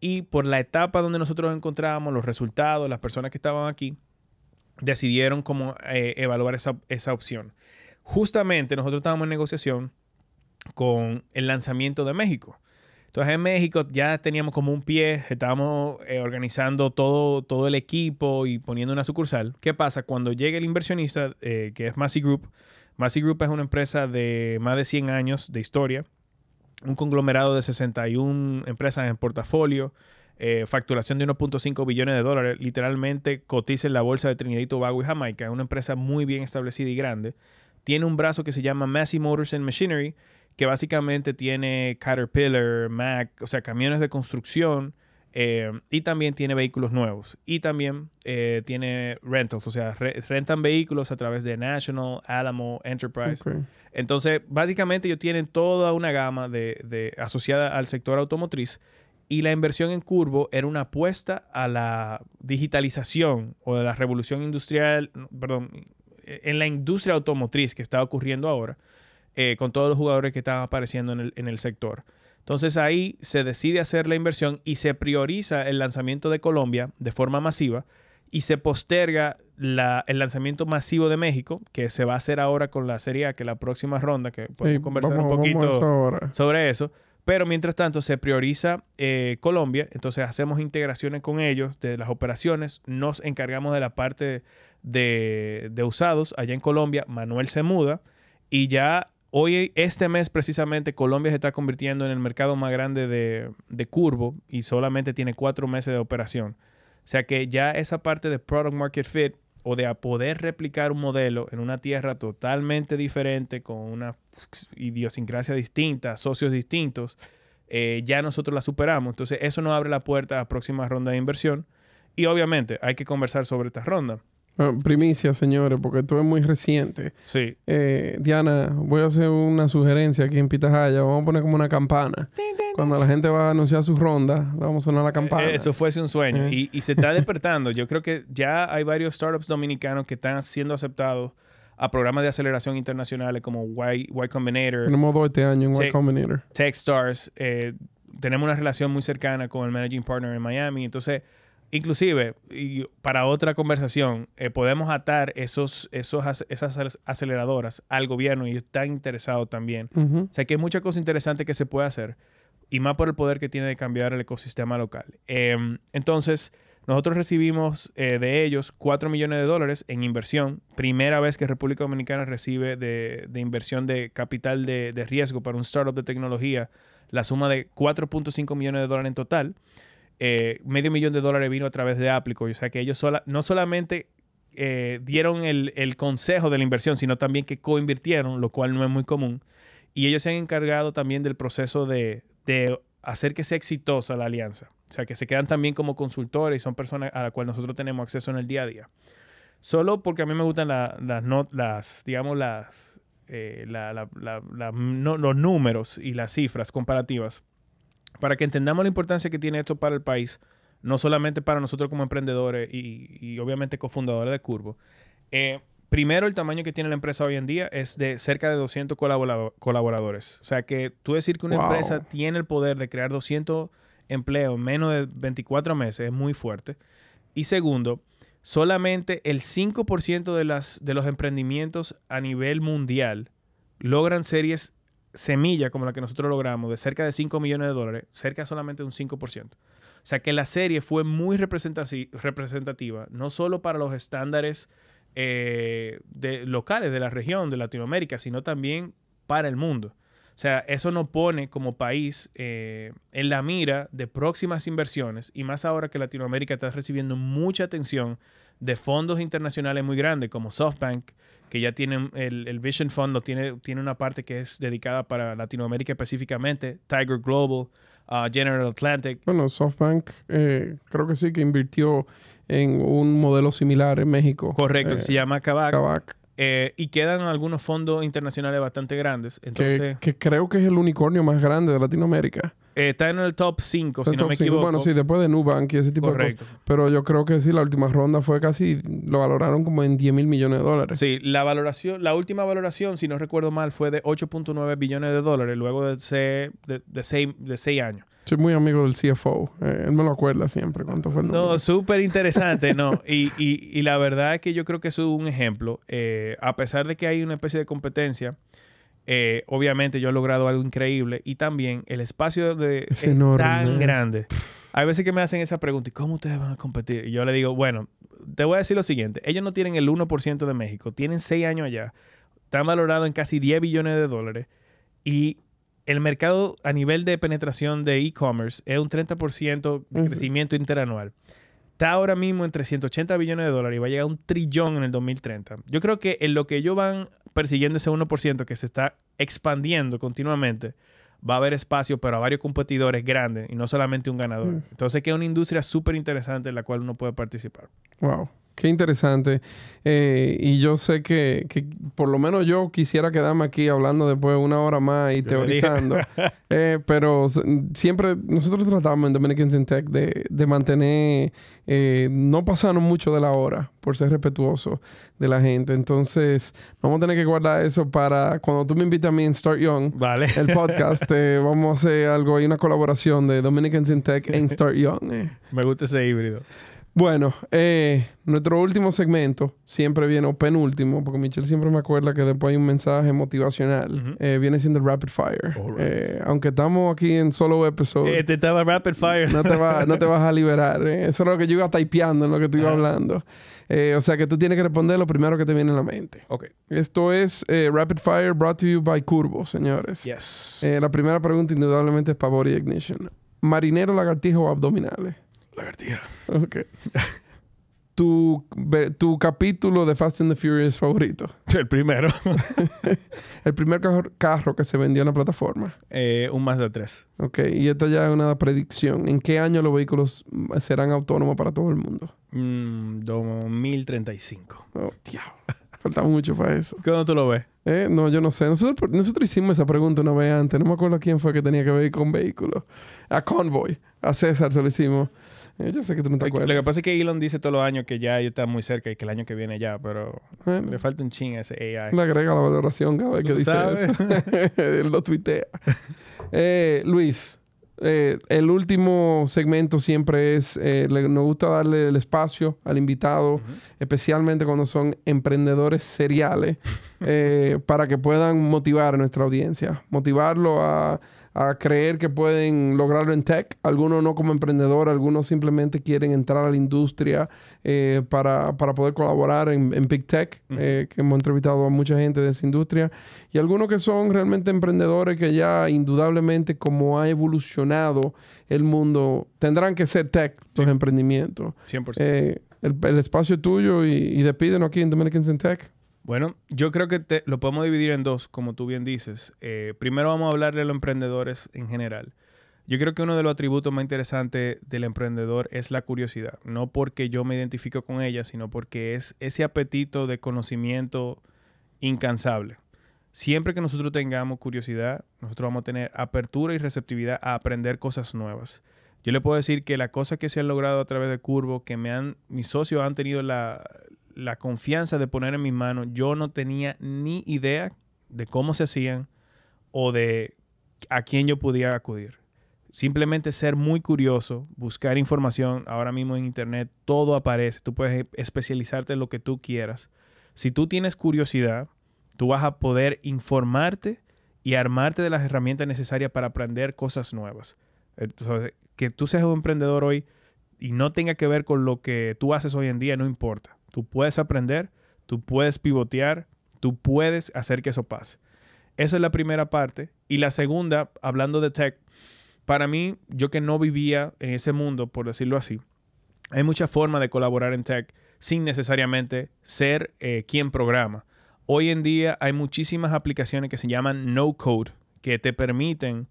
y por la etapa donde nosotros encontrábamos los resultados, las personas que estaban aquí, decidieron cómo eh, evaluar esa, opción. Justamente nosotros estábamos en negociación con el lanzamiento de México. Entonces en México ya teníamos como un pie, estábamos eh, organizando todo, todo el equipo y poniendo una sucursal. ¿Qué pasa? Cuando llega el inversionista, eh, que es Massey Group, Massey Group es una empresa de más de 100 años de historia, un conglomerado de 61 empresas en portafolio, eh, facturación de 1.5 billones de dólares, literalmente cotiza en la bolsa de Trinidad y Tobago y Jamaica, una empresa muy bien establecida y grande. Tiene un brazo que se llama Massey Motors and Machinery, que básicamente tiene Caterpillar, Mac, o sea, camiones de construcción, eh, y también tiene vehículos nuevos. Y también eh, tiene rentals, o sea, rentan vehículos a través de National, Alamo, Enterprise. Entonces, básicamente ellos tienen toda una gama asociada al sector automotriz y la inversión en Curvo era una apuesta a la digitalización o de la revolución industrial, perdón, en la industria automotriz que está ocurriendo ahora, eh, con todos los jugadores que estaban apareciendo en el, sector. Entonces ahí se decide hacer la inversión y se prioriza el lanzamiento de Colombia de forma masiva y se posterga el lanzamiento masivo de México, que se va a hacer ahora con la Serie A, que la próxima ronda, que podemos conversar un poquito sobre eso, pero mientras tanto se prioriza eh, Colombia, entonces hacemos integraciones con ellos de las operaciones, nos encargamos de la parte de, usados allá en Colombia, Manuel se muda y ya hoy, este mes precisamente, Colombia se está convirtiendo en el mercado más grande de, de Curvo y solamente tiene cuatro meses de operación. O sea que ya esa parte de Product Market Fit o de poder replicar un modelo en una tierra totalmente diferente, con una idiosincrasia distinta, socios distintos, eh, ya nosotros la superamos. Entonces eso nos abre la puerta a próximas rondas de inversión. Y obviamente hay que conversar sobre esta ronda Ah, primicia, señores, porque esto es muy reciente. Sí. Eh, Diana, voy a hacer una sugerencia aquí en Pitahaya. Vamos a poner como una campana. Cuando la gente va a anunciar su ronda, vamos a sonar la eh, campana. eso fuese un sueño. Eh. Y, se está despertando. Yo creo que ya hay varios startups dominicanos que están siendo aceptados a programas de aceleración internacionales como Y, Combinator. Tenemos dos este año en Y Combinator. Techstars. tenemos una relación muy cercana con el managing partner en Miami. Entonces inclusive, para otra conversación, eh, podemos atar esos, esos, esas aceleradoras al gobierno y están interesados también. sé O sea que hay muchas cosas interesante que se puede hacer y más por el poder que tiene de cambiar el ecosistema local. Em, entonces, nosotros recibimos eh, de ellos 4 millones de dólares en inversión. Primera vez que República Dominicana recibe de, inversión de capital de, de riesgo para un startup de tecnología la suma de 4.5 millones de dólares en total eh, medio millón de dólares vino a través de Aplico. O sea que ellos no solamente eh, dieron el, consejo de la inversión, sino también que coinvirtieron, lo cual no es muy común. Y ellos se han encargado también del proceso de, hacer que sea exitosa la alianza. O sea, que se quedan también como consultores y son personas a las cuales nosotros tenemos acceso en el día a día. Solo porque a mí me gustan las, los números y las cifras comparativas para que entendamos la importancia que tiene esto para el país, no solamente para nosotros como emprendedores y, obviamente cofundadores de Curvo. Eh, primero, el tamaño que tiene la empresa hoy en día es de cerca de 200 colaboradores. O sea, que tú decir que una empresa tiene el poder de crear 200 empleos en menos de 24 meses es muy fuerte. Y segundo, solamente el 5% de, las, de los emprendimientos a nivel mundial logran series semilla como la que nosotros logramos de cerca de 5 millones de dólares, cerca solamente de un 5%. O sea que la serie fue muy representativa, no solo para los estándares eh, locales de la región, de Latinoamérica, sino también para el mundo. O sea, eso nos pone como país eh, en la mira de próximas inversiones y más ahora que Latinoamérica está recibiendo mucha atención de fondos internacionales muy grandes como SoftBank, que ya tienen el, Vision Fund, tiene, tiene una parte que es dedicada para Latinoamérica específicamente, Tiger Global, uh, General Atlantic. Bueno, SoftBank eh, creo que sí que invirtió en un modelo similar en México. Correcto, se eh, llama Kavak. Eh, y quedan algunos fondos internacionales bastante grandes. que, creo que es el unicornio más grande de Latinoamérica está en el top 5, si no me equivoco. Bueno, sí, después de Nubank y ese tipo de cosas. Pero yo creo que sí, la última ronda fue casi, lo valoraron como en 10 mil millones de dólares. Sí, la valoración, la última valoración, si no recuerdo mal, fue de 8.9 billones de dólares luego de 6 de, seis, de años. Soy muy amigo del CFO. Eh, él me lo acuerda siempre cuánto fue No, súper interesante, ¿no? Y, la verdad es que yo creo que eso es un ejemplo. Eh, a pesar de que hay una especie de competencia, eh, obviamente yo he logrado algo increíble y también el espacio de, es, tan grande. Hay veces que me hacen esa pregunta, ¿y cómo ustedes van a competir? Y yo le digo, bueno, te voy a decir lo siguiente, ellos no tienen el 1% de México, tienen 6 años allá, están valorados en casi 10 billones de dólares y el mercado a nivel de penetración de e-commerce es un 30% de crecimiento interanual está ahora mismo en 380 billones de dólares y va a llegar a un trillón en el 2030. Yo creo que en lo que ellos van persiguiendo ese 1% que se está expandiendo continuamente, va a haber espacio para varios competidores grandes y no solamente un ganador. Mm. Entonces, que es una industria súper interesante en la cual uno puede participar. Wow. Qué interesante. Eh, y yo sé que, por lo menos yo quisiera quedarme aquí hablando después una hora más y teorizando. Eh, pero siempre nosotros tratamos en Dominican Syntech de, de mantener, eh, no pasarnos mucho de la hora por ser respetuoso de la gente. Entonces, vamos a tener que guardar eso para cuando tú me invites a mí en Start Young, el podcast, vamos a hacer algo, hay una colaboración de Dominican Syntech en Start Young. Me gusta ese híbrido. Bueno, eh, nuestro último segmento siempre viene, o penúltimo, porque Michelle siempre me acuerda que después hay un mensaje motivacional. Eh, viene siendo Rapid Fire. Eh, aunque estamos aquí en solo episodio. te este, estaba Rapid Fire. No te, vas a liberar. Eso es lo que yo iba typeando en lo que tú ibas hablando. o sea que tú tienes que responder lo primero que te viene a la mente. Ok. Esto es Rapid Fire brought to you by Curvo, señores. Yes. la primera pregunta, indudablemente, es para Body Ignition: ¿marinero, lagartijo o abdominales? Lagartija. Ok. Tu, capítulo de Fast and the Furious favorito. El primero. el primer carro, que se vendió en la plataforma. Eh, un Mazda 3. Ok, y esta ya es una predicción. ¿En qué año los vehículos serán autónomos para todo el mundo? 2035. Mm, oh, diablo. Falta mucho para eso. ¿Cuándo tú lo ves? Eh, no, yo no sé. Nosotros, nosotros, hicimos esa pregunta una vez antes. No me acuerdo quién fue que tenía que ver con vehículos. A Convoy. A César se lo hicimos. Eh, yo sé que tú no Lo que pasa es que Elon dice todos los años que ya está muy cerca y que el año que viene ya, pero le falta un ching ese AI. Le agrega la valoración cada que dice eso. lo tuitea. Eh, Luis, eh, el último segmento siempre es, nos gusta darle el espacio al invitado, especialmente cuando son emprendedores seriales, para que puedan motivar a nuestra audiencia, motivarlo a a creer que pueden lograrlo en tech, algunos no como emprendedor, algunos simplemente quieren entrar a la industria eh, para, poder colaborar en, en Big Tech, eh, que hemos entrevistado a mucha gente de esa industria, y algunos que son realmente emprendedores que ya indudablemente como ha evolucionado el mundo, tendrán que ser tech los emprendimientos. Eh, el, espacio tuyo y, y piden aquí en Dominicans in Tech. Bueno, yo creo que lo podemos dividir en dos, como tú bien dices. Eh, primero vamos a hablar de los emprendedores en general. Yo creo que uno de los atributos más interesantes del emprendedor es la curiosidad. No porque yo me identifico con ella, sino porque es ese apetito de conocimiento incansable. Siempre que nosotros tengamos curiosidad, nosotros vamos a tener apertura y receptividad a aprender cosas nuevas. Yo le puedo decir que la cosa que se han logrado a través de Curvo, que me han, mis socios han tenido la, la confianza de poner en mis manos. Yo no tenía ni idea de cómo se hacían o de a quién yo podía acudir. Simplemente ser muy curioso, buscar información. Ahora mismo en Internet todo aparece. Tú puedes especializarte en lo que tú quieras. Si tú tienes curiosidad, tú vas a poder informarte y armarte de las herramientas necesarias para aprender cosas nuevas. que tú seas un emprendedor hoy y no tenga que ver con lo que tú haces hoy en día, no importa. Tú puedes aprender, tú puedes pivotear, tú puedes hacer que eso pase. Esa es la primera parte. Y la segunda, hablando de tech, para mí, yo que no vivía en ese mundo, por decirlo así, hay muchas formas de colaborar en tech sin necesariamente ser eh, quien programa. Hoy en día hay muchísimas aplicaciones que se llaman no code, que te permiten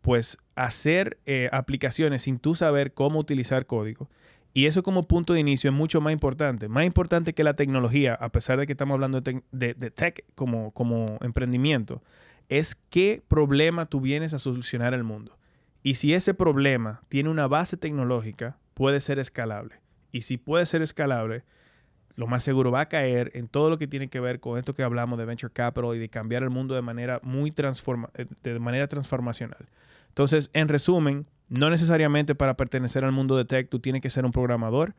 pues hacer eh, aplicaciones sin tú saber cómo utilizar código. Y eso como punto de inicio es mucho más importante. Más importante que la tecnología, a pesar de que estamos hablando de, tech como, como emprendimiento, es qué problema tú vienes a solucionar al mundo. Y si ese problema tiene una base tecnológica, puede ser escalable. Y si puede ser escalable, lo más seguro va a caer en todo lo que tiene que ver con esto que hablamos de venture capital y de cambiar el mundo de manera muy transforma eh, de manera transformacional. Entonces, en resumen, no necesariamente para pertenecer al mundo de tech tú tienes que ser un programador.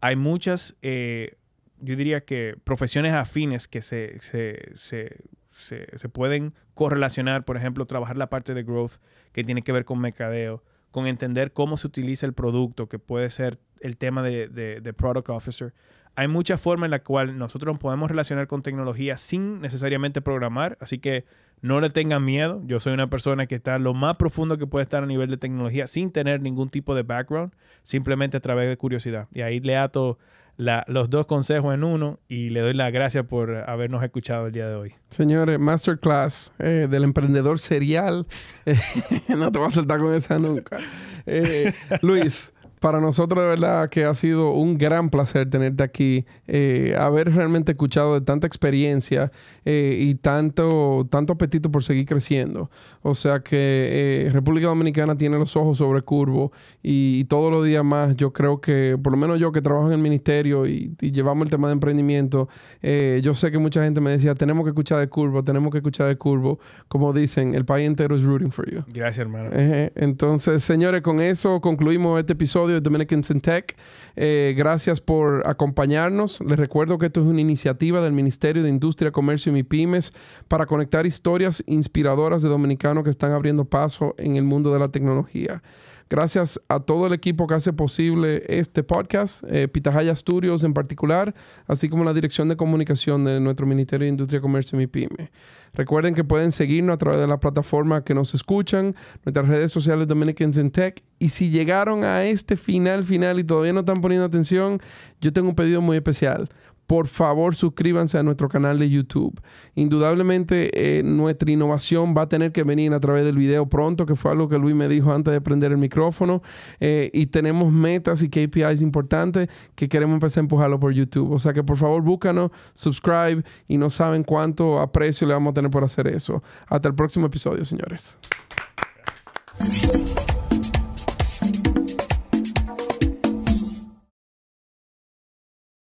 Hay muchas, eh, yo diría que profesiones afines que se, se, pueden correlacionar, por ejemplo, trabajar la parte de growth que tiene que ver con mercadeo, con entender cómo se utiliza el producto, que puede ser el tema de, de, de product officer, hay muchas formas en las cuales nosotros podemos relacionar con tecnología sin necesariamente programar, así que no le tengan miedo. Yo soy una persona que está lo más profundo que puede estar a nivel de tecnología sin tener ningún tipo de background, simplemente a través de curiosidad. Y ahí le ato los dos consejos en uno y le doy las gracias por habernos escuchado el día de hoy. Señores, masterclass eh, del emprendedor serial. no te vas a soltar con esa nunca. Eh, Luis para nosotros de verdad que ha sido un gran placer tenerte aquí, eh, haber realmente escuchado de tanta experiencia eh, y tanto, tanto apetito por seguir creciendo. O sea que eh, República Dominicana tiene los ojos sobre curvo y, todos los días más yo creo que, por lo menos yo que trabajo en el ministerio y, y llevamos el tema de emprendimiento, yo sé que mucha gente me decía, tenemos que escuchar de curvo, tenemos que escuchar de curvo. Como dicen, el país entero es rooting for you. Gracias, hermano. entonces, señores, con eso concluimos este episodio de Dominicans in Tech. Eh, gracias por acompañarnos. Les recuerdo que esto es una iniciativa del Ministerio de Industria, Comercio y MIPIMES para conectar historias inspiradoras de dominicanos que están abriendo paso en el mundo de la tecnología. Gracias a todo el equipo que hace posible este podcast, Pitajaya eh, Pitahaya Studios en particular, así como la dirección de comunicación de nuestro Ministerio de Industria, Comercio y MIPYME. Recuerden que pueden seguirnos a través de la plataforma que nos escuchan, nuestras redes sociales Dominicans in Tech. Y si llegaron a este final, final y todavía no están poniendo atención, yo tengo un pedido muy especial por favor suscríbanse a nuestro canal de YouTube. Indudablemente eh, nuestra innovación va a tener que venir a través del video pronto, que fue algo que Luis me dijo antes de prender el micrófono. Eh, y tenemos metas y KPIs importantes que queremos empezar a empujarlo por YouTube. O sea que por favor búscanos, subscribe y no saben cuánto aprecio le vamos a tener por hacer eso. Hasta el próximo episodio, señores.